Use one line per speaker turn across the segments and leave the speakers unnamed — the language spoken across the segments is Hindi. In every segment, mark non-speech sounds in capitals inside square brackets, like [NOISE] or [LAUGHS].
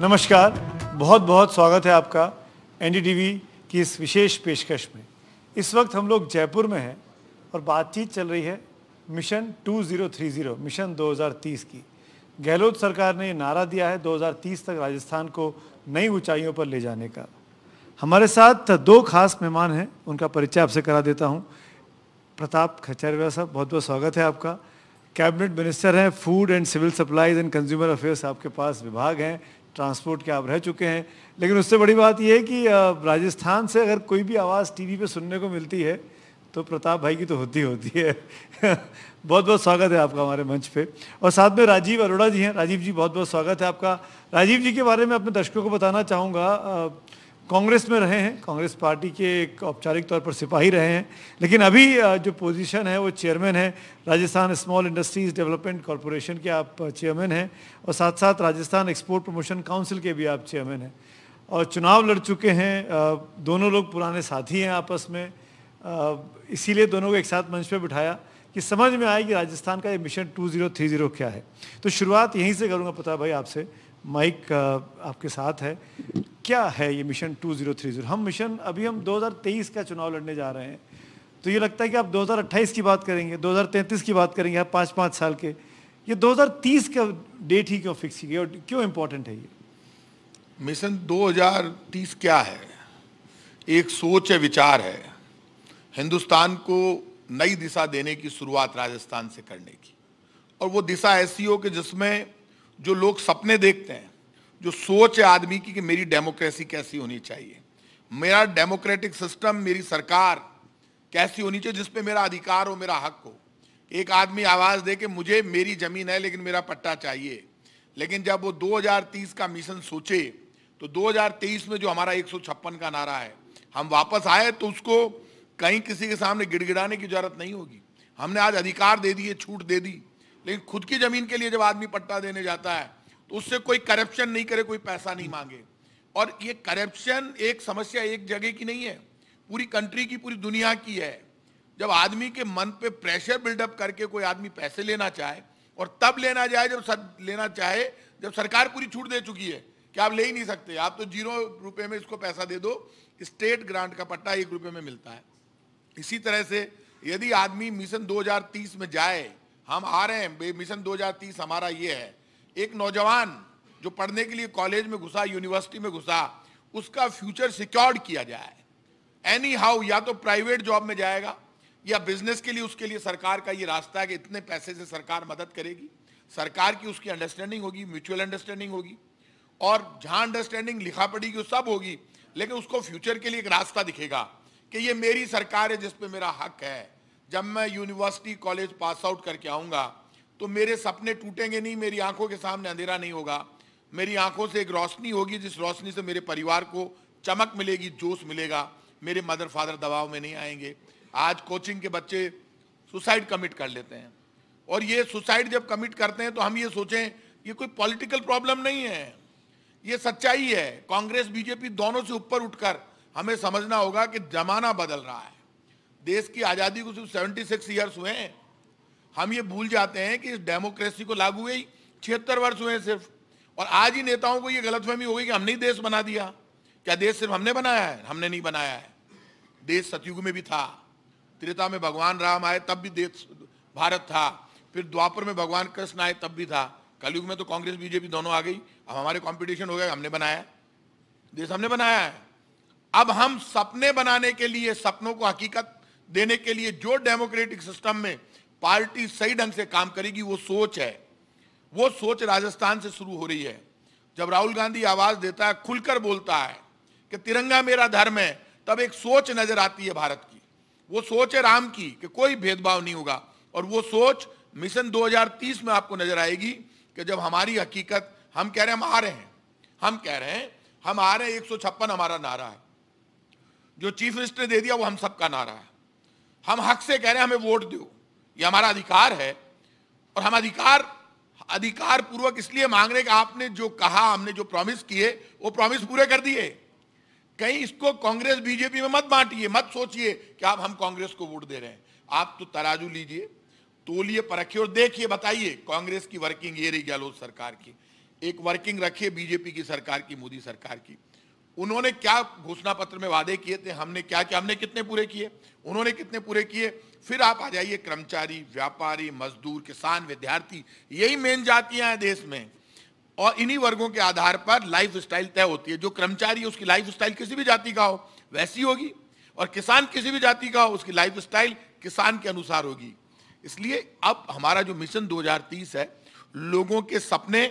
नमस्कार बहुत बहुत स्वागत है आपका एन की इस विशेष पेशकश में इस वक्त हम लोग जयपुर में हैं और बातचीत चल रही है मिशन 2030 मिशन 2030 की गहलोत सरकार ने नारा दिया है 2030 तक राजस्थान को नई ऊंचाइयों पर ले जाने का हमारे साथ दो खास मेहमान हैं उनका परिचय आपसे करा देता हूं प्रताप खचरिया साहब बहुत बहुत स्वागत है आपका कैबिनेट मिनिस्टर हैं food and civil supplies and consumer affairs आपके पास विभाग हैं ट्रांसपोर्ट के आप रह चुके हैं लेकिन उससे बड़ी बात यह है कि राजस्थान से अगर कोई भी आवाज़ टीवी पे सुनने को मिलती है तो प्रताप भाई की तो होती होती है [LAUGHS] बहुत बहुत स्वागत है आपका हमारे मंच पे और साथ में राजीव अरोड़ा जी हैं राजीव जी बहुत बहुत स्वागत है आपका राजीव जी के बारे में अपने दर्शकों को बताना चाहूँगा कांग्रेस में रहे हैं कांग्रेस पार्टी के एक औपचारिक तौर पर सिपाही रहे हैं लेकिन अभी जो पोजीशन है वो चेयरमैन है Rajasthan small industries development corporation के आप चेयरमैन हैं और साथ साथ राजस्थान एक्सपोर्ट प्रमोशन काउंसिल के भी आप चेयरमैन हैं और चुनाव लड़ चुके हैं दोनों लोग पुराने साथी हैं आपस में इसीलिए दोनों को एक साथ मंच पर बिठाया कि समझ में आए कि राजस्थान का ये मिशन जीरो क्या है तो शुरुआत यहीं से करूँगा पता भाई आपसे माइक आपके साथ है क्या है ये मिशन 2030 हम मिशन अभी हम 2023 का चुनाव लड़ने जा रहे हैं तो ये लगता है कि आप 2028 की बात करेंगे 2033 की बात करेंगे आप पाँच पाँच साल के ये 2030 का डेट ही क्यों फिक्स की और क्यों इम्पोर्टेंट है ये मिशन 2030 क्या है एक सोच है
विचार है हिंदुस्तान को नई दिशा देने की शुरुआत राजस्थान से करने की और वो दिशा ऐसी हो कि जिसमें जो लोग सपने देखते हैं जो सोच है आदमी की कि मेरी डेमोक्रेसी कैसी होनी चाहिए मेरा डेमोक्रेटिक सिस्टम मेरी सरकार कैसी होनी चाहिए जिसपे मेरा अधिकार हो मेरा हक हो एक आदमी आवाज़ दे कि मुझे मेरी ज़मीन है लेकिन मेरा पट्टा चाहिए लेकिन जब वो 2030 का मिशन सोचे तो 2023 में जो हमारा एक का नारा है हम वापस आए तो उसको कहीं किसी के सामने गिड़गिड़ाने की जरूरत नहीं होगी हमने आज अधिकार दे दिए छूट दे दी लेकिन खुद की ज़मीन के लिए जब आदमी पट्टा देने जाता है तो उससे कोई करप्शन नहीं करे कोई पैसा नहीं मांगे और ये करप्शन एक समस्या एक जगह की नहीं है पूरी कंट्री की पूरी दुनिया की है जब आदमी के मन पे प्रेशर बिल्डअप करके कोई आदमी पैसे लेना चाहे और तब लेना चाहे जब सर लेना चाहे जब सरकार पूरी छूट दे चुकी है कि आप ले ही नहीं सकते आप तो जीरो रुपये में इसको पैसा दे दो स्टेट ग्रांट का पट्टा एक रुपये में मिलता है इसी तरह से यदि आदमी मिशन 2030 में जाए हम आ रहे हैं मिशन 2030 हमारा ये है एक नौजवान जो पढ़ने के लिए कॉलेज में घुसा यूनिवर्सिटी में घुसा उसका फ्यूचर सिक्योर्ड किया जाए एनी हाउ या तो प्राइवेट जॉब में जाएगा या बिजनेस के लिए उसके लिए सरकार का ये रास्ता है कि इतने पैसे से सरकार मदद करेगी सरकार की उसकी अंडरस्टैंडिंग होगी म्यूचुअल अंडरस्टैंडिंग होगी और जहाँ अंडरस्टैंडिंग लिखा पड़ेगी की सब होगी लेकिन उसको फ्यूचर के लिए एक रास्ता दिखेगा कि ये मेरी सरकार है जिसपे मेरा हक है जब मैं यूनिवर्सिटी कॉलेज पास आउट करके आऊँगा तो मेरे सपने टूटेंगे नहीं मेरी आंखों के सामने अंधेरा नहीं होगा मेरी आंखों से एक रोशनी होगी जिस रोशनी से मेरे परिवार को चमक मिलेगी जोश मिलेगा मेरे मदर फादर दबाव में नहीं आएंगे आज कोचिंग के बच्चे सुसाइड कमिट कर लेते हैं और ये सुसाइड जब कमिट करते हैं तो हम ये सोचें ये कोई पॉलिटिकल प्रॉब्लम नहीं है ये सच्चाई है कांग्रेस बीजेपी दोनों से ऊपर उठकर हमें समझना होगा कि जमाना बदल रहा है देश की आज़ादी को सिर्फ सेवेंटी सिक्स ईयर्स हुए हैं हम ये भूल जाते हैं कि इस डेमोक्रेसी को लागू हुई छिहत्तर वर्ष हुए सिर्फ और आज ही नेताओं को ये गलतफहमी हो गई कि हमने ही देश बना दिया क्या देश सिर्फ हमने बनाया है हमने नहीं बनाया है देश सतयुग में भी था त्रेता में भगवान राम आए तब भी देश भारत था फिर द्वापर में भगवान कृष्ण आए तब भी था कलयुग में तो कांग्रेस बीजेपी दोनों आ गई अब हमारे कॉम्पिटिशन हो गया हमने बनाया देश हमने बनाया है अब हम सपने बनाने के लिए सपनों को हकीकत देने के लिए जो डेमोक्रेटिक सिस्टम में पार्टी सही ढंग से काम करेगी वो सोच है वो सोच राजस्थान से शुरू हो रही है जब राहुल गांधी आवाज देता है खुलकर बोलता है कि तिरंगा मेरा धर्म है तब एक सोच नजर आती है भारत की वो सोच है राम की कि कोई भेदभाव नहीं होगा और वो सोच मिशन 2030 में आपको नजर आएगी कि जब हमारी हकीकत हम कह रहे हैं हम आ रहे हैं हम कह रहे हैं हम आ रहे हैं एक हमारा नारा है जो चीफ मिनिस्टर ने दे दिया वो हम सबका नारा है हम हक से कह रहे हैं हमें वोट दो ये हमारा अधिकार है और हम अधिकार अधिकार पूर्वक इसलिए मांग रहे कि आपने जो कहा हमने जो प्रॉमिस किए वो प्रॉमिस पूरे कर दिए कहीं इसको कांग्रेस बीजेपी में मत बांटिए मत सोचिए कि आप हम कांग्रेस को वोट दे रहे हैं आप तो तराजू लीजिए तोलिए परखिए और देखिए बताइए कांग्रेस की वर्किंग ये रही गहलोत सरकार की एक वर्किंग रखिए बीजेपी की सरकार की मोदी सरकार की उन्होंने क्या घोषणा पत्र में वादे किए थे हमने क्या किया हमने कितने पूरे किए उन्होंने कितने पूरे किए फिर आप आ जाइए कर्मचारी व्यापारी मजदूर किसान विद्यार्थी यही मेन जातियां हैं देश में और इन्हीं वर्गों के आधार पर लाइफ स्टाइल तय होती है जो कर्मचारी है उसकी लाइफ स्टाइल किसी भी जाति का हो वैसी होगी और किसान किसी भी जाति का हो उसकी लाइफ स्टाइल किसान के अनुसार होगी इसलिए अब हमारा जो मिशन 2030 है लोगों के सपने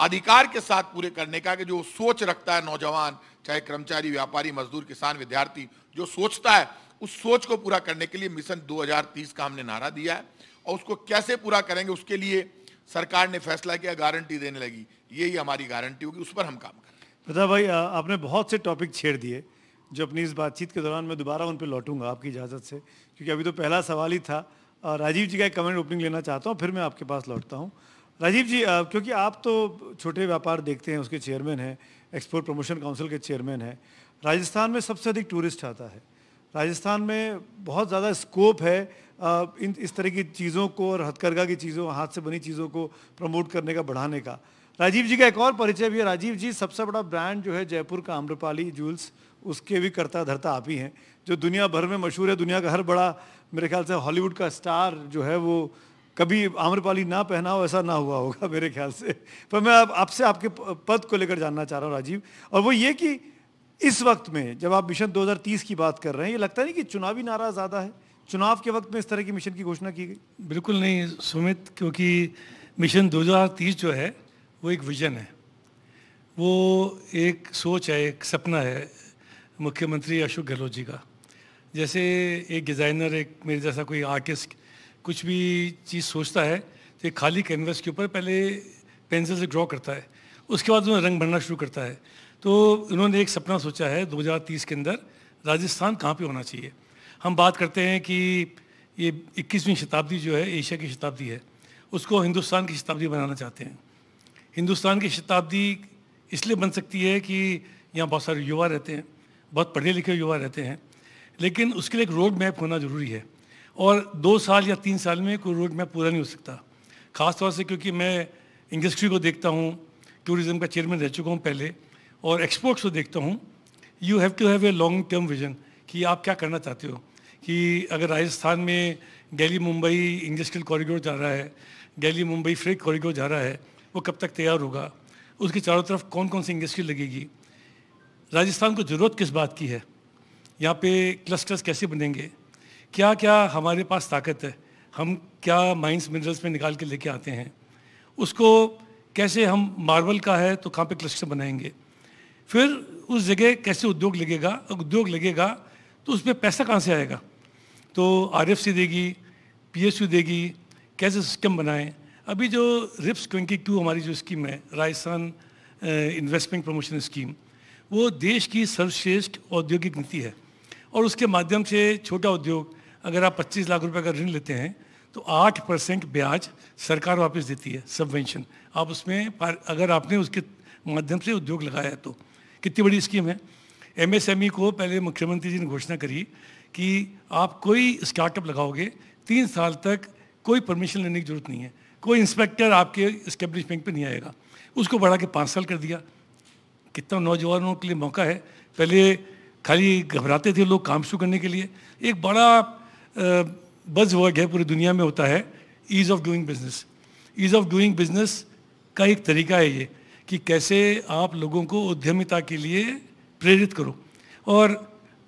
अधिकार के साथ पूरे करने का कि जो सोच रखता है नौजवान चाहे कर्मचारी व्यापारी मजदूर किसान विद्यार्थी जो सोचता है उस सोच को पूरा करने के लिए मिशन 2030 का हमने नारा दिया है और उसको कैसे पूरा करेंगे उसके लिए सरकार ने फैसला किया गारंटी देने लगी यही हमारी गारंटी होगी उस
पर हम काम करें प्रताप भाई आपने बहुत से टॉपिक छेड़ दिए जो अपनी इस बातचीत के दौरान मैं दोबारा उन पर लौटूंगा आपकी इजाज़त से क्योंकि अभी तो पहला सवाल ही था राजीव जी का एक कमेंट ओपनिंग लेना चाहता हूँ फिर मैं आपके पास लौटता हूँ राजीव जी क्योंकि आप तो छोटे व्यापार देखते हैं उसके चेयरमैन हैं एक्सपोर्ट प्रमोशन काउंसिल के चेयरमैन हैं राजस्थान में सबसे अधिक टूरिस्ट आता है राजस्थान में बहुत ज़्यादा स्कोप है इन इस तरह की चीज़ों को और हथकरघा की चीज़ों हाथ से बनी चीज़ों को प्रमोट करने का बढ़ाने का राजीव जी का एक और परिचय भी है राजीव जी सबसे बड़ा ब्रांड जो है जयपुर का आम्रपाली जूल्स उसके भी करता धरता आप ही हैं जो दुनिया भर में मशहूर है दुनिया का हर बड़ा मेरे ख्याल से हॉलीवुड का स्टार जो है वो कभी आम्रपाली ना पहना हो ऐसा ना हुआ होगा मेरे ख्याल से पर मैं आपसे आपसे आपके पद को लेकर जानना चाह रहा हूँ राजीव और वो ये कि इस वक्त में जब आप मिशन 2030 की बात कर रहे हैं ये लगता नहीं कि चुनावी नारा ज़्यादा है चुनाव के वक्त में इस तरह की मिशन की घोषणा की गई बिल्कुल नहीं
सुमित क्योंकि मिशन 2030 जो है वो एक विजन है वो एक सोच है एक सपना है मुख्यमंत्री अशोक गहलोत जी का जैसे एक डिज़ाइनर एक मेरे जैसा कोई आर्टिस्ट कुछ भी चीज़ सोचता है तो खाली कैनवस के ऊपर पहले पेंसिल से ड्रॉ करता है उसके बाद उन्हें रंग भरना शुरू करता है तो उन्होंने एक सपना सोचा है 2030 के अंदर राजस्थान कहाँ पे होना चाहिए हम बात करते हैं कि ये 21वीं शताब्दी जो है एशिया की शताब्दी है उसको हिंदुस्तान की शताब्दी बनाना चाहते हैं हिंदुस्तान की शताब्दी इसलिए बन सकती है कि यहाँ बहुत सारे युवा रहते हैं बहुत पढ़े लिखे युवा रहते हैं लेकिन उसके लिए एक रोड मैप होना ज़रूरी है और दो साल या तीन साल में कोई रोड मैप पूरा नहीं हो सकता ख़ासतौर से क्योंकि मैं इंडस्ट्री को देखता हूँ टूरिज़्म का चेयरमैन रह चुका हूँ पहले और एक्सपोर्ट्स को देखता हूँ you have to have a long term vision कि आप क्या करना चाहते हो कि अगर राजस्थान में दिल्ली मुंबई इंडस्ट्रियल कॉरिडोर जा रहा है दिल्ली मुंबई फ्रेड कॉरिडोर जा रहा है वो कब तक तैयार होगा उसके चारों तरफ कौन कौन सी इंडस्ट्री लगेगी राजस्थान को ज़रूरत किस बात की है यहाँ पे क्लस्टर्स कैसे बनेंगे क्या क्या हमारे पास ताकत है हम क्या माइंस मिनरल्स में निकाल के लेके आते हैं उसको कैसे हम मार्बल का है तो कहाँ पे क्लस्टर बनाएंगे फिर उस जगह कैसे उद्योग लगेगा उद्योग लगेगा तो उसमें पैसा कहाँ से आएगा तो आर देगी पी देगी कैसे सिस्टम बनाएं अभी जो रिप्स ट्वेंटी टू हमारी जो स्कीम है राजस्थान इन्वेस्टमेंट प्रमोशन स्कीम वो देश की सर्वश्रेष्ठ औद्योगिक नीति है और उसके माध्यम से छोटा उद्योग अगर आप 25 लाख रुपए का ऋण लेते हैं तो 8 परसेंट ब्याज सरकार वापस देती है सबवेंशन आप उसमें अगर आपने उसके माध्यम से उद्योग लगाया तो कितनी बड़ी स्कीम है एमएसएमई e को पहले मुख्यमंत्री जी ने घोषणा करी कि आप कोई स्टार्टअप लगाओगे तीन साल तक कोई परमिशन लेने की जरूरत नहीं है कोई इंस्पेक्टर आपके इस्टेब्लिशमेंट पर नहीं आएगा उसको बढ़ा के पाँच साल कर दिया कितना नौजवानों के लिए मौका है पहले खाली घबराते थे लोग काम शुरू करने के लिए एक बड़ा बज वर्ड है पूरी दुनिया में होता है ease of doing business ease of doing business का एक तरीका है ये कि कैसे आप लोगों को उद्यमिता के लिए प्रेरित करो और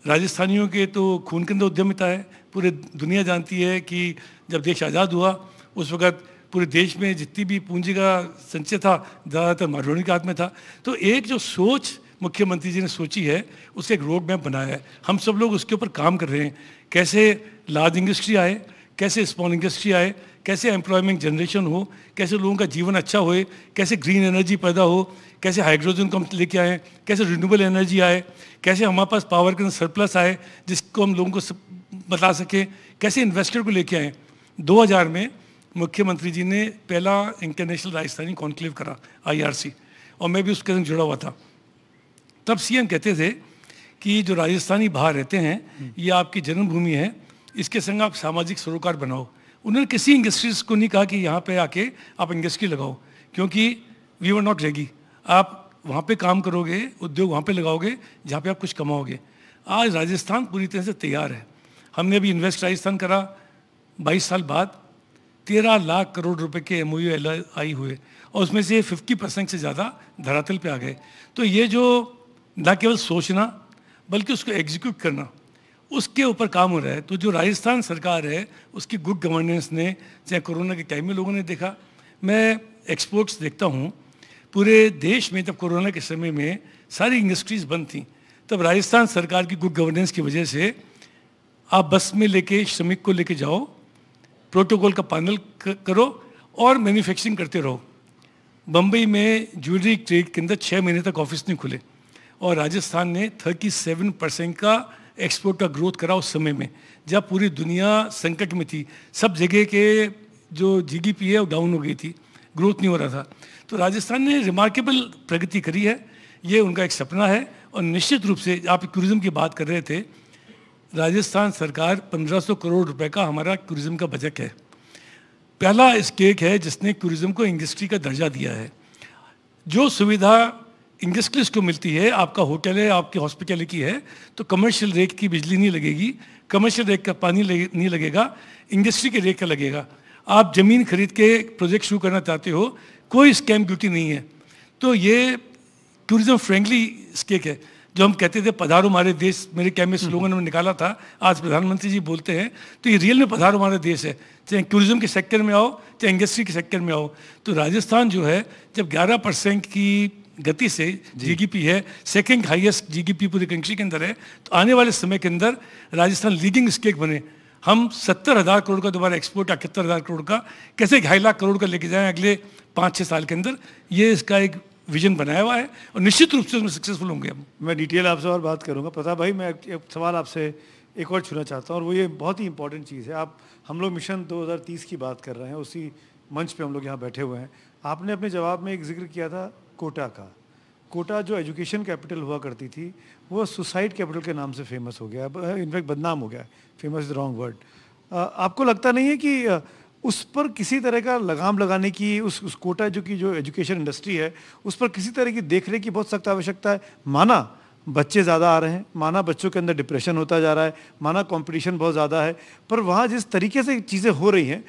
राजस्थानियों के तो खून के अंदर उद्यमिता है पूरे दुनिया जानती है कि जब देश आज़ाद हुआ उस वक़्त पूरे देश में जितनी भी पूंजी का संचय था ज़्यादातर मारवाड़ी के हाथ में था तो एक जो सोच मुख्यमंत्री जी ने सोची है उसका एक रोड मैप बनाया है हम सब लोग उसके ऊपर काम कर रहे हैं कैसे लार्ज इंडस्ट्री आए कैसे स्मॉल इंडस्ट्री आए कैसे एम्प्लॉयमेंट जनरेशन हो कैसे लोगों का जीवन अच्छा होए कैसे ग्रीन एनर्जी पैदा हो कैसे हाइड्रोजन को हम लेके आएँ कैसे रिन्यूबल एनर्जी आए कैसे हमारे पास पावर के सरप्लस आए जिसको हम लोगों को बता सकें कैसे इन्वेस्टर को लेके आएँ 2000 में मुख्यमंत्री जी ने पहला इंटरनेशनल राजस्थानी कॉन्क्लेव करा आई और मैं भी उसके संग जुड़ा हुआ था तब सीएम कहते थे कि जो राजस्थानी बाहर रहते हैं ये आपकी जन्मभूमि है इसके संग आप सामाजिक सरोकार बनाओ उन्होंने किसी इंडस्ट्रीज को नहीं कहा कि यहाँ पे आके आप इंडस्ट्री लगाओ क्योंकि वी वर नॉट रेगी आप वहाँ पे काम करोगे उद्योग वहाँ पे लगाओगे जहाँ पे आप कुछ कमाओगे आज राजस्थान पूरी तरह से तैयार है हमने अभी इन्वेस्ट राजस्थान करा बाईस साल बाद तेरह लाख करोड़ रुपए के एम आई हुए और उसमें से फिफ्टी परसेंट से ज़्यादा धरातल पे आ गए तो ये जो ना केवल सोचना बल्कि उसको एग्जीक्यूट करना उसके ऊपर काम हो रहा है तो जो राजस्थान सरकार है उसकी गुड गवर्नेंस ने चाहे कोरोना के टाइम में लोगों ने देखा मैं एक्सपोर्ट्स देखता हूँ पूरे देश में जब कोरोना के समय में सारी इंडस्ट्रीज़ बंद थी तब राजस्थान सरकार की गुड गवर्नेंस की वजह से आप बस में लेके श्रमिक को लेके जाओ प्रोटोकॉल का पालन करो और मैन्युफैक्चरिंग करते रहो बम्बई में ज्वेलरी ट्रेड के अंदर छः महीने तक ऑफिस नहीं खुले और राजस्थान ने 37 परसेंट का एक्सपोर्ट का ग्रोथ करा उस समय में जब पूरी दुनिया संकट में थी सब जगह के जो जीडीपी है वो डाउन हो गई थी ग्रोथ नहीं हो रहा था तो राजस्थान ने रिमार्केबल प्रगति करी है ये उनका एक सपना है और निश्चित रूप से आप टूरिज़्म की बात कर रहे थे राजस्थान सरकार 1500 करोड़ रुपए का हमारा टूरिज़्म का बजट है पहला स्टेक है जिसने टूरिज़्म को इंडस्ट्री का दर्जा दिया है जो सुविधा इंडस्ट्री उसको मिलती है आपका होटल है आपकी हॉस्पिटलिटी है तो कमर्शियल रेट की बिजली नहीं लगेगी कमर्शियल रेट का पानी लगे, नहीं लगेगा इंडस्ट्री के रेट का लगेगा आप ज़मीन खरीद के प्रोजेक्ट शुरू करना चाहते हो कोई स्कैम ड्यूटी नहीं है तो ये टूरिज़्म फ्रेंडली स्केक है जो हम कहते थे पधारो हमारे देश मेरे कैम्प में स्लोगन में निकाला था आज प्रधानमंत्री जी बोलते हैं तो ये रियल में पधारो हमारा देश है चाहे टूरिज्म के सेक्टर में आओ चाहे इंडस्ट्री के सेक्टर में आओ तो राजस्थान जो है जब 11 परसेंट की गति से जीडीपी है सेकंड हाईएस्ट जीडीपी पूरी कंट्री के अंदर है तो आने वाले समय के अंदर राजस्थान लीडिंग स्टेट बने हम सत्तर हज़ार करोड़ का दोबारा एक्सपोर्ट अठहत्तर हज़ार करोड़ का कैसे ढाई लाख करोड़ का लेके जाएं अगले पाँच छः साल के अंदर ये इसका एक विजन बनाया हुआ है और निश्चित रूप से उसमें सक्सेसफुल होंगे हम
मैं डिटेल आपसे और बात करूँगा प्रताप भाई मैं एक सवाल आपसे एक और छूना चाहता हूँ और वो ये बहुत ही इंपॉर्टेंट चीज़ है आप हम लोग मिशन दो की बात कर रहे हैं उसी मंच पर हम लोग यहाँ बैठे हुए हैं आपने अपने जवाब में एक जिक्र किया था कोटा का कोटा जो एजुकेशन कैपिटल हुआ करती थी वो सुसाइड कैपिटल के नाम से फेमस हो गया इनफैक्ट बदनाम हो गया फेमस इज़ रॉन्ग वर्ड आपको लगता नहीं है कि उस पर किसी तरह का लगाम लगाने की उस उस कोटा जो की जो एजुकेशन इंडस्ट्री है उस पर किसी तरह की देख की बहुत सख्त आवश्यकता है माना बच्चे ज़्यादा आ रहे हैं माना बच्चों के अंदर डिप्रेशन होता जा रहा है माना कंपटीशन बहुत ज़्यादा है पर वहाँ जिस तरीके से चीज़ें हो रही हैं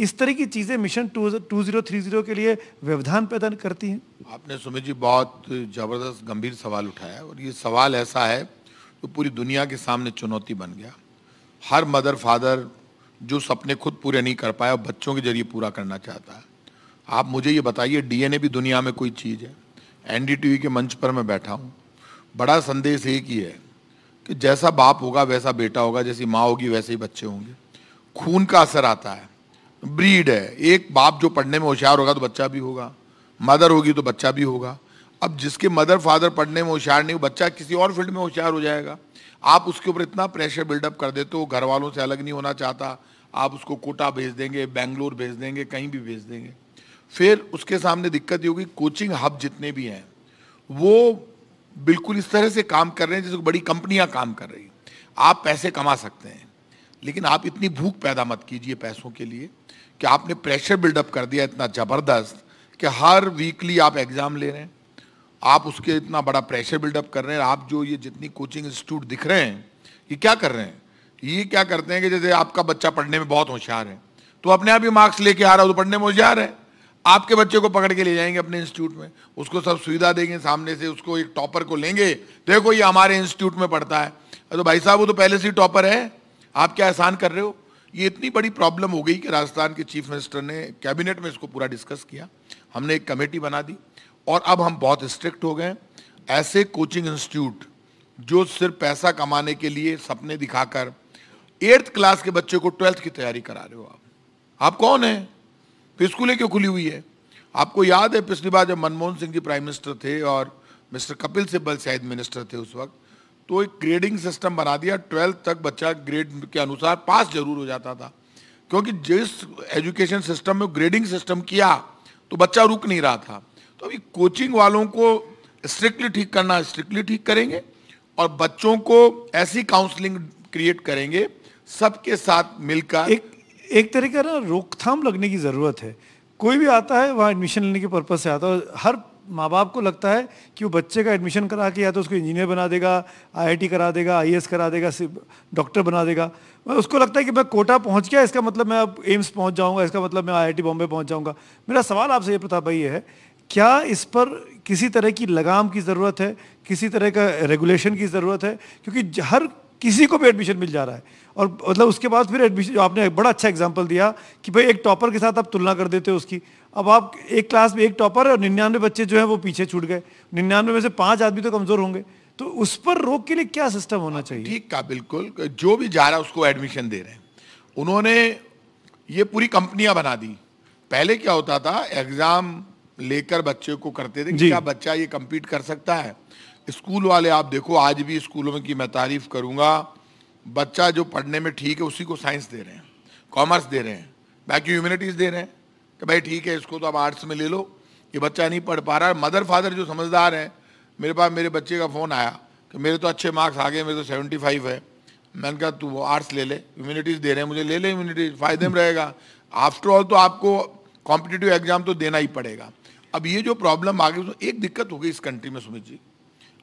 इस तरह की चीज़ें mission two two zero three zero के लिए व्यवधान पैदा करती हैं
आपने सुमित जी बहुत ज़बरदस्त गंभीर सवाल उठाया और ये सवाल ऐसा है तो पूरी दुनिया के सामने चुनौती बन गया हर मदर फादर जो सपने खुद पूरे नहीं कर पाया बच्चों के जरिए पूरा करना चाहता है आप मुझे ये बताइए डीएनए भी दुनिया में कोई चीज़ है एनडीटीवी के मंच पर मैं बैठा हूँ बड़ा संदेश एक ही है कि जैसा बाप होगा वैसा बेटा होगा जैसी माँ होगी वैसे ही बच्चे होंगे खून का असर आता है ब्रीड है एक बाप जो पढ़ने में होशियार होगा तो बच्चा भी होगा मदर होगी तो बच्चा भी होगा अब जिसके मदर फादर पढ़ने में होशियार नहीं बच्चा किसी और फील्ड में होशियार हो जाएगा आप उसके ऊपर इतना प्रेशर बिल्डअप कर देते हो घर वालों से अलग नहीं होना चाहता आप उसको कोटा भेज देंगे बेंगलोर भेज देंगे कहीं भी भेज देंगे फिर उसके सामने दिक्कत ये होगी कोचिंग हब जितने भी हैं वो बिल्कुल इस तरह से काम कर रहे हैं जैसे बड़ी कंपनियां काम कर रही आप पैसे कमा सकते हैं लेकिन आप इतनी भूख पैदा मत कीजिए पैसों के लिए कि आपने प्रेशर बिल्डअप कर दिया इतना ज़बरदस्त कि हर वीकली आप एग्ज़ाम ले रहे हैं आप उसके इतना बड़ा प्रेशर बिल्डअप कर रहे हैं आप जो ये जितनी कोचिंग इंस्टीट्यूट दिख रहे हैं ये क्या कर रहे हैं ये क्या करते हैं कि जैसे आपका बच्चा पढ़ने में बहुत होशियार है तो अपने आप ही मार्क्स लेके आ रहा हो तो पढ़ने में होशियार है आपके बच्चे को पकड़ के ले जाएंगे अपने इंस्टीट्यूट में उसको सब सुविधा देंगे सामने से उसको एक टॉपर को लेंगे देखो ये हमारे इंस्टीट्यूट में पढ़ता है तो भाई साहब वो तो पहले से ही टॉपर है आप क्या एहसान कर रहे हो ये इतनी बड़ी प्रॉब्लम हो गई कि राजस्थान के चीफ मिनिस्टर ने कैबिनेट में इसको पूरा डिस्कस किया हमने एक कमेटी बना दी और अब हम बहुत स्ट्रिक्ट हो गए ऐसे कोचिंग इंस्टीट्यूट जो सिर्फ पैसा कमाने के लिए सपने दिखाकर एट्थ क्लास के बच्चे को ट्वेल्थ की तैयारी करा रहे हो आप आप कौन है फिर तो स्कूलें क्यों खुली हुई है आपको याद है पिछली बार जब मनमोहन सिंह जी प्राइम मिनिस्टर थे और मिस्टर कपिल सिब्बल शायद मिनिस्टर थे उस वक्त तो एक ग्रेडिंग सिस्टम बना दिया ट्वेल्थ तक बच्चा ग्रेड के अनुसार पास जरूर हो जाता था क्योंकि जिस एजुकेशन सिस्टम में ग्रेडिंग सिस्टम किया तो बच्चा रुक नहीं रहा था तो अभी कोचिंग वालों को स्ट्रिक्टली ठीक करना स्ट्रिक्टली ठीक करेंगे और बच्चों को ऐसी काउंसलिंग क्रिएट
करेंगे सबके साथ मिलकर एक एक तरीके का रोकथाम लगने की ज़रूरत है कोई भी आता है वहाँ एडमिशन लेने के पर्पज़ से आता है हर माँ बाप को लगता है कि वो बच्चे का एडमिशन करा के या तो उसको इंजीनियर बना देगा आईआईटी करा देगा आईएएस करा देगा डॉक्टर बना देगा उसको लगता है कि मैं कोटा पहुँच गया इसका मतलब मैं अब एम्स पहुँच जाऊँगा इसका मतलब मैं आई बॉम्बे पहुँच जाऊँगा मेरा सवाल आपसे ये प्रताप भाई ये है क्या इस पर किसी तरह की लगाम की ज़रूरत है किसी तरह का रेगुलेशन की ज़रूरत है क्योंकि हर किसी को भी एडमिशन मिल जा रहा है और मतलब उसके बाद फिर एडमिशन आपने बड़ा अच्छा एग्जाम्पल दिया कि भाई एक टॉपर के साथ आप तुलना कर देते हो उसकी अब आप एक क्लास में एक टॉपर है और निन्यानवे बच्चे जो है वो पीछे छूट गए निन्यानवे में से पांच आदमी तो कमजोर होंगे तो उस पर रोक के लिए क्या सिस्टम होना चाहिए ठीक का बिल्कुल जो
भी जा रहा है उसको एडमिशन दे रहे हैं उन्होंने ये पूरी कंपनियां बना दी पहले क्या होता था एग्जाम लेकर बच्चे को करते थे कि क्या बच्चा ये कंपीट कर सकता है स्कूल वाले आप देखो आज भी स्कूलों में की मैं तारीफ करूंगा बच्चा जो पढ़ने में ठीक है उसी को साइंस दे रहे हैं कॉमर्स दे रहे हैं बाकी ह्यूमिनिटीज दे रहे हैं कि भाई ठीक है इसको तो आप आर्ट्स में ले लो ये बच्चा नहीं पढ़ पा रहा है मदर फादर जो समझदार हैं मेरे पास मेरे बच्चे का फ़ोन आया कि मेरे तो अच्छे मार्क्स आ गए मेरे तो सेवेंटी फाइव है मैंने कहा तू वो आर्ट्स ले ले इम्यूनिटीज़ दे रहे हैं मुझे ले ले इम्यूनिटीज फ़ायदे में रहेगा आफ्टर ऑल तो आपको कॉम्पिटिटिव एग्जाम तो देना ही पड़ेगा अब ये जो प्रॉब्लम आ गई तो एक दिक्कत हो गई इस कंट्री में सुमित जी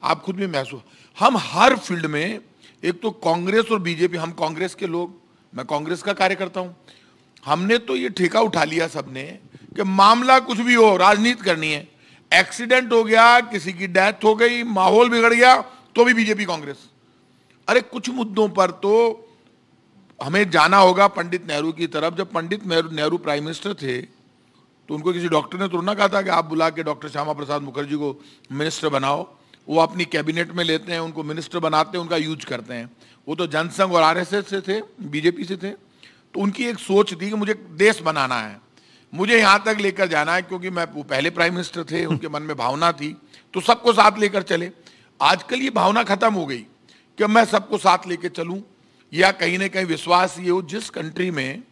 आप खुद भी महसूस हम हर फील्ड में एक तो कांग्रेस और बीजेपी हम कांग्रेस के लोग मैं कांग्रेस का कार्य करता हूँ हमने तो ये ठेका उठा लिया सबने कि मामला कुछ भी हो राजनीति करनी है एक्सीडेंट हो गया किसी की डेथ हो गई माहौल बिगड़ गया तो भी बीजेपी कांग्रेस अरे कुछ मुद्दों पर तो हमें जाना होगा पंडित नेहरू की तरफ जब पंडित नेहरू प्राइम मिनिस्टर थे तो उनको किसी डॉक्टर ने तो ना कहा था कि आप बुला के डॉक्टर श्यामा प्रसाद मुखर्जी को मिनिस्टर बनाओ वो अपनी कैबिनेट में लेते हैं उनको मिनिस्टर बनाते हैं उनका यूज करते हैं वो तो जनसंघ और आरएसएस से थे बीजेपी से थे तो उनकी एक सोच थी कि मुझे देश बनाना है मुझे यहाँ तक लेकर जाना है क्योंकि मैं वो पहले प्राइम मिनिस्टर थे [LAUGHS] उनके मन में भावना थी तो सबको साथ लेकर चले आजकल ये भावना खत्म हो गई कि मैं सबको साथ लेकर चलूँ या कहीं ना कहीं विश्वास ये हो जिस कंट्री में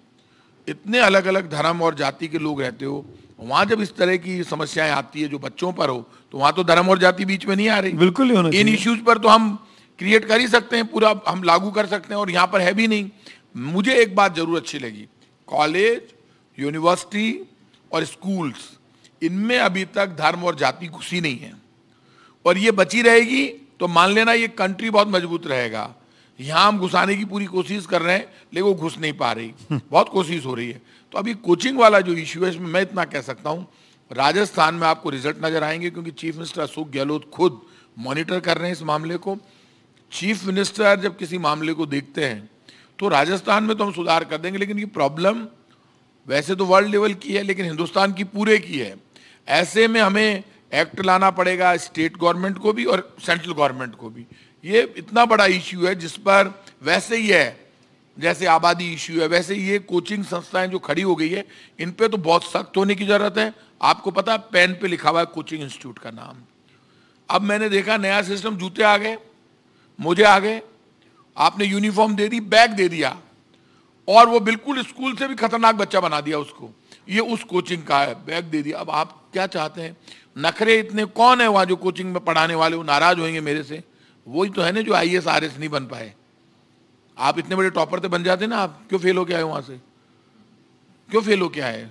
इतने अलग अलग धर्म और जाति के लोग रहते हो वहाँ जब इस तरह की समस्याएं आती है जो बच्चों पर हो तो वहाँ तो धर्म और जाति बीच में नहीं आ रही बिल्कुल इन इश्यूज पर तो हम क्रिएट कर ही सकते हैं पूरा हम लागू कर सकते हैं और यहाँ पर है भी नहीं मुझे एक बात जरूर अच्छी लगी कॉलेज यूनिवर्सिटी और स्कूल्स इनमें अभी तक धर्म और जाति घुसी नहीं है और ये बची रहेगी तो मान लेना ये कंट्री बहुत मजबूत रहेगा यहाँ हम घुसाने की पूरी कोशिश कर रहे हैं लेकिन वो घुस नहीं पा रही हम्म। बहुत कोशिश हो रही है तो अभी कोचिंग वाला जो इश्यू है इसमें मैं इतना कह सकता हूँ राजस्थान में आपको रिजल्ट नजर आएंगे क्योंकि चीफ मिनिस्टर अशोक गहलोत खुद मॉनिटर कर रहे हैं इस मामले को चीफ मिनिस्टर जब किसी मामले को देखते हैं तो राजस्थान में तो हम सुधार कर देंगे लेकिन ये प्रॉब्लम वैसे तो वर्ल्ड लेवल की है लेकिन हिंदुस्तान की पूरे की है ऐसे में हमें एक्ट लाना पड़ेगा स्टेट गवर्नमेंट को भी और सेंट्रल गवर्नमेंट को भी ये इतना बड़ा इश्यू है जिस पर वैसे ही है जैसे आबादी इश्यू है वैसे ये कोचिंग संस्थाएं जो खड़ी हो गई है इन पे तो बहुत सख्त होने की ज़रूरत है आपको पता है पेन पे लिखा हुआ है कोचिंग इंस्टीट्यूट का नाम अब मैंने देखा नया सिस्टम जूते आ गए मोजे आ गए आपने यूनिफॉर्म दे दी बैग दे दिया और वो बिल्कुल स्कूल से भी खतरनाक बच्चा बना दिया उसको ये उस कोचिंग का है बैग दे दिया अब आप क्या चाहते हैं नखरे इतने कौन है वहाँ जो कोचिंग में पढ़ाने वाले वो नाराज होंगे मेरे से वही तो है ना जो आई एस आर एस नहीं बन पाए आप इतने बड़े टॉपर तो बन जाते ना आप क्यों फेल हो के आए वहाँ से क्यों फेल हो के आए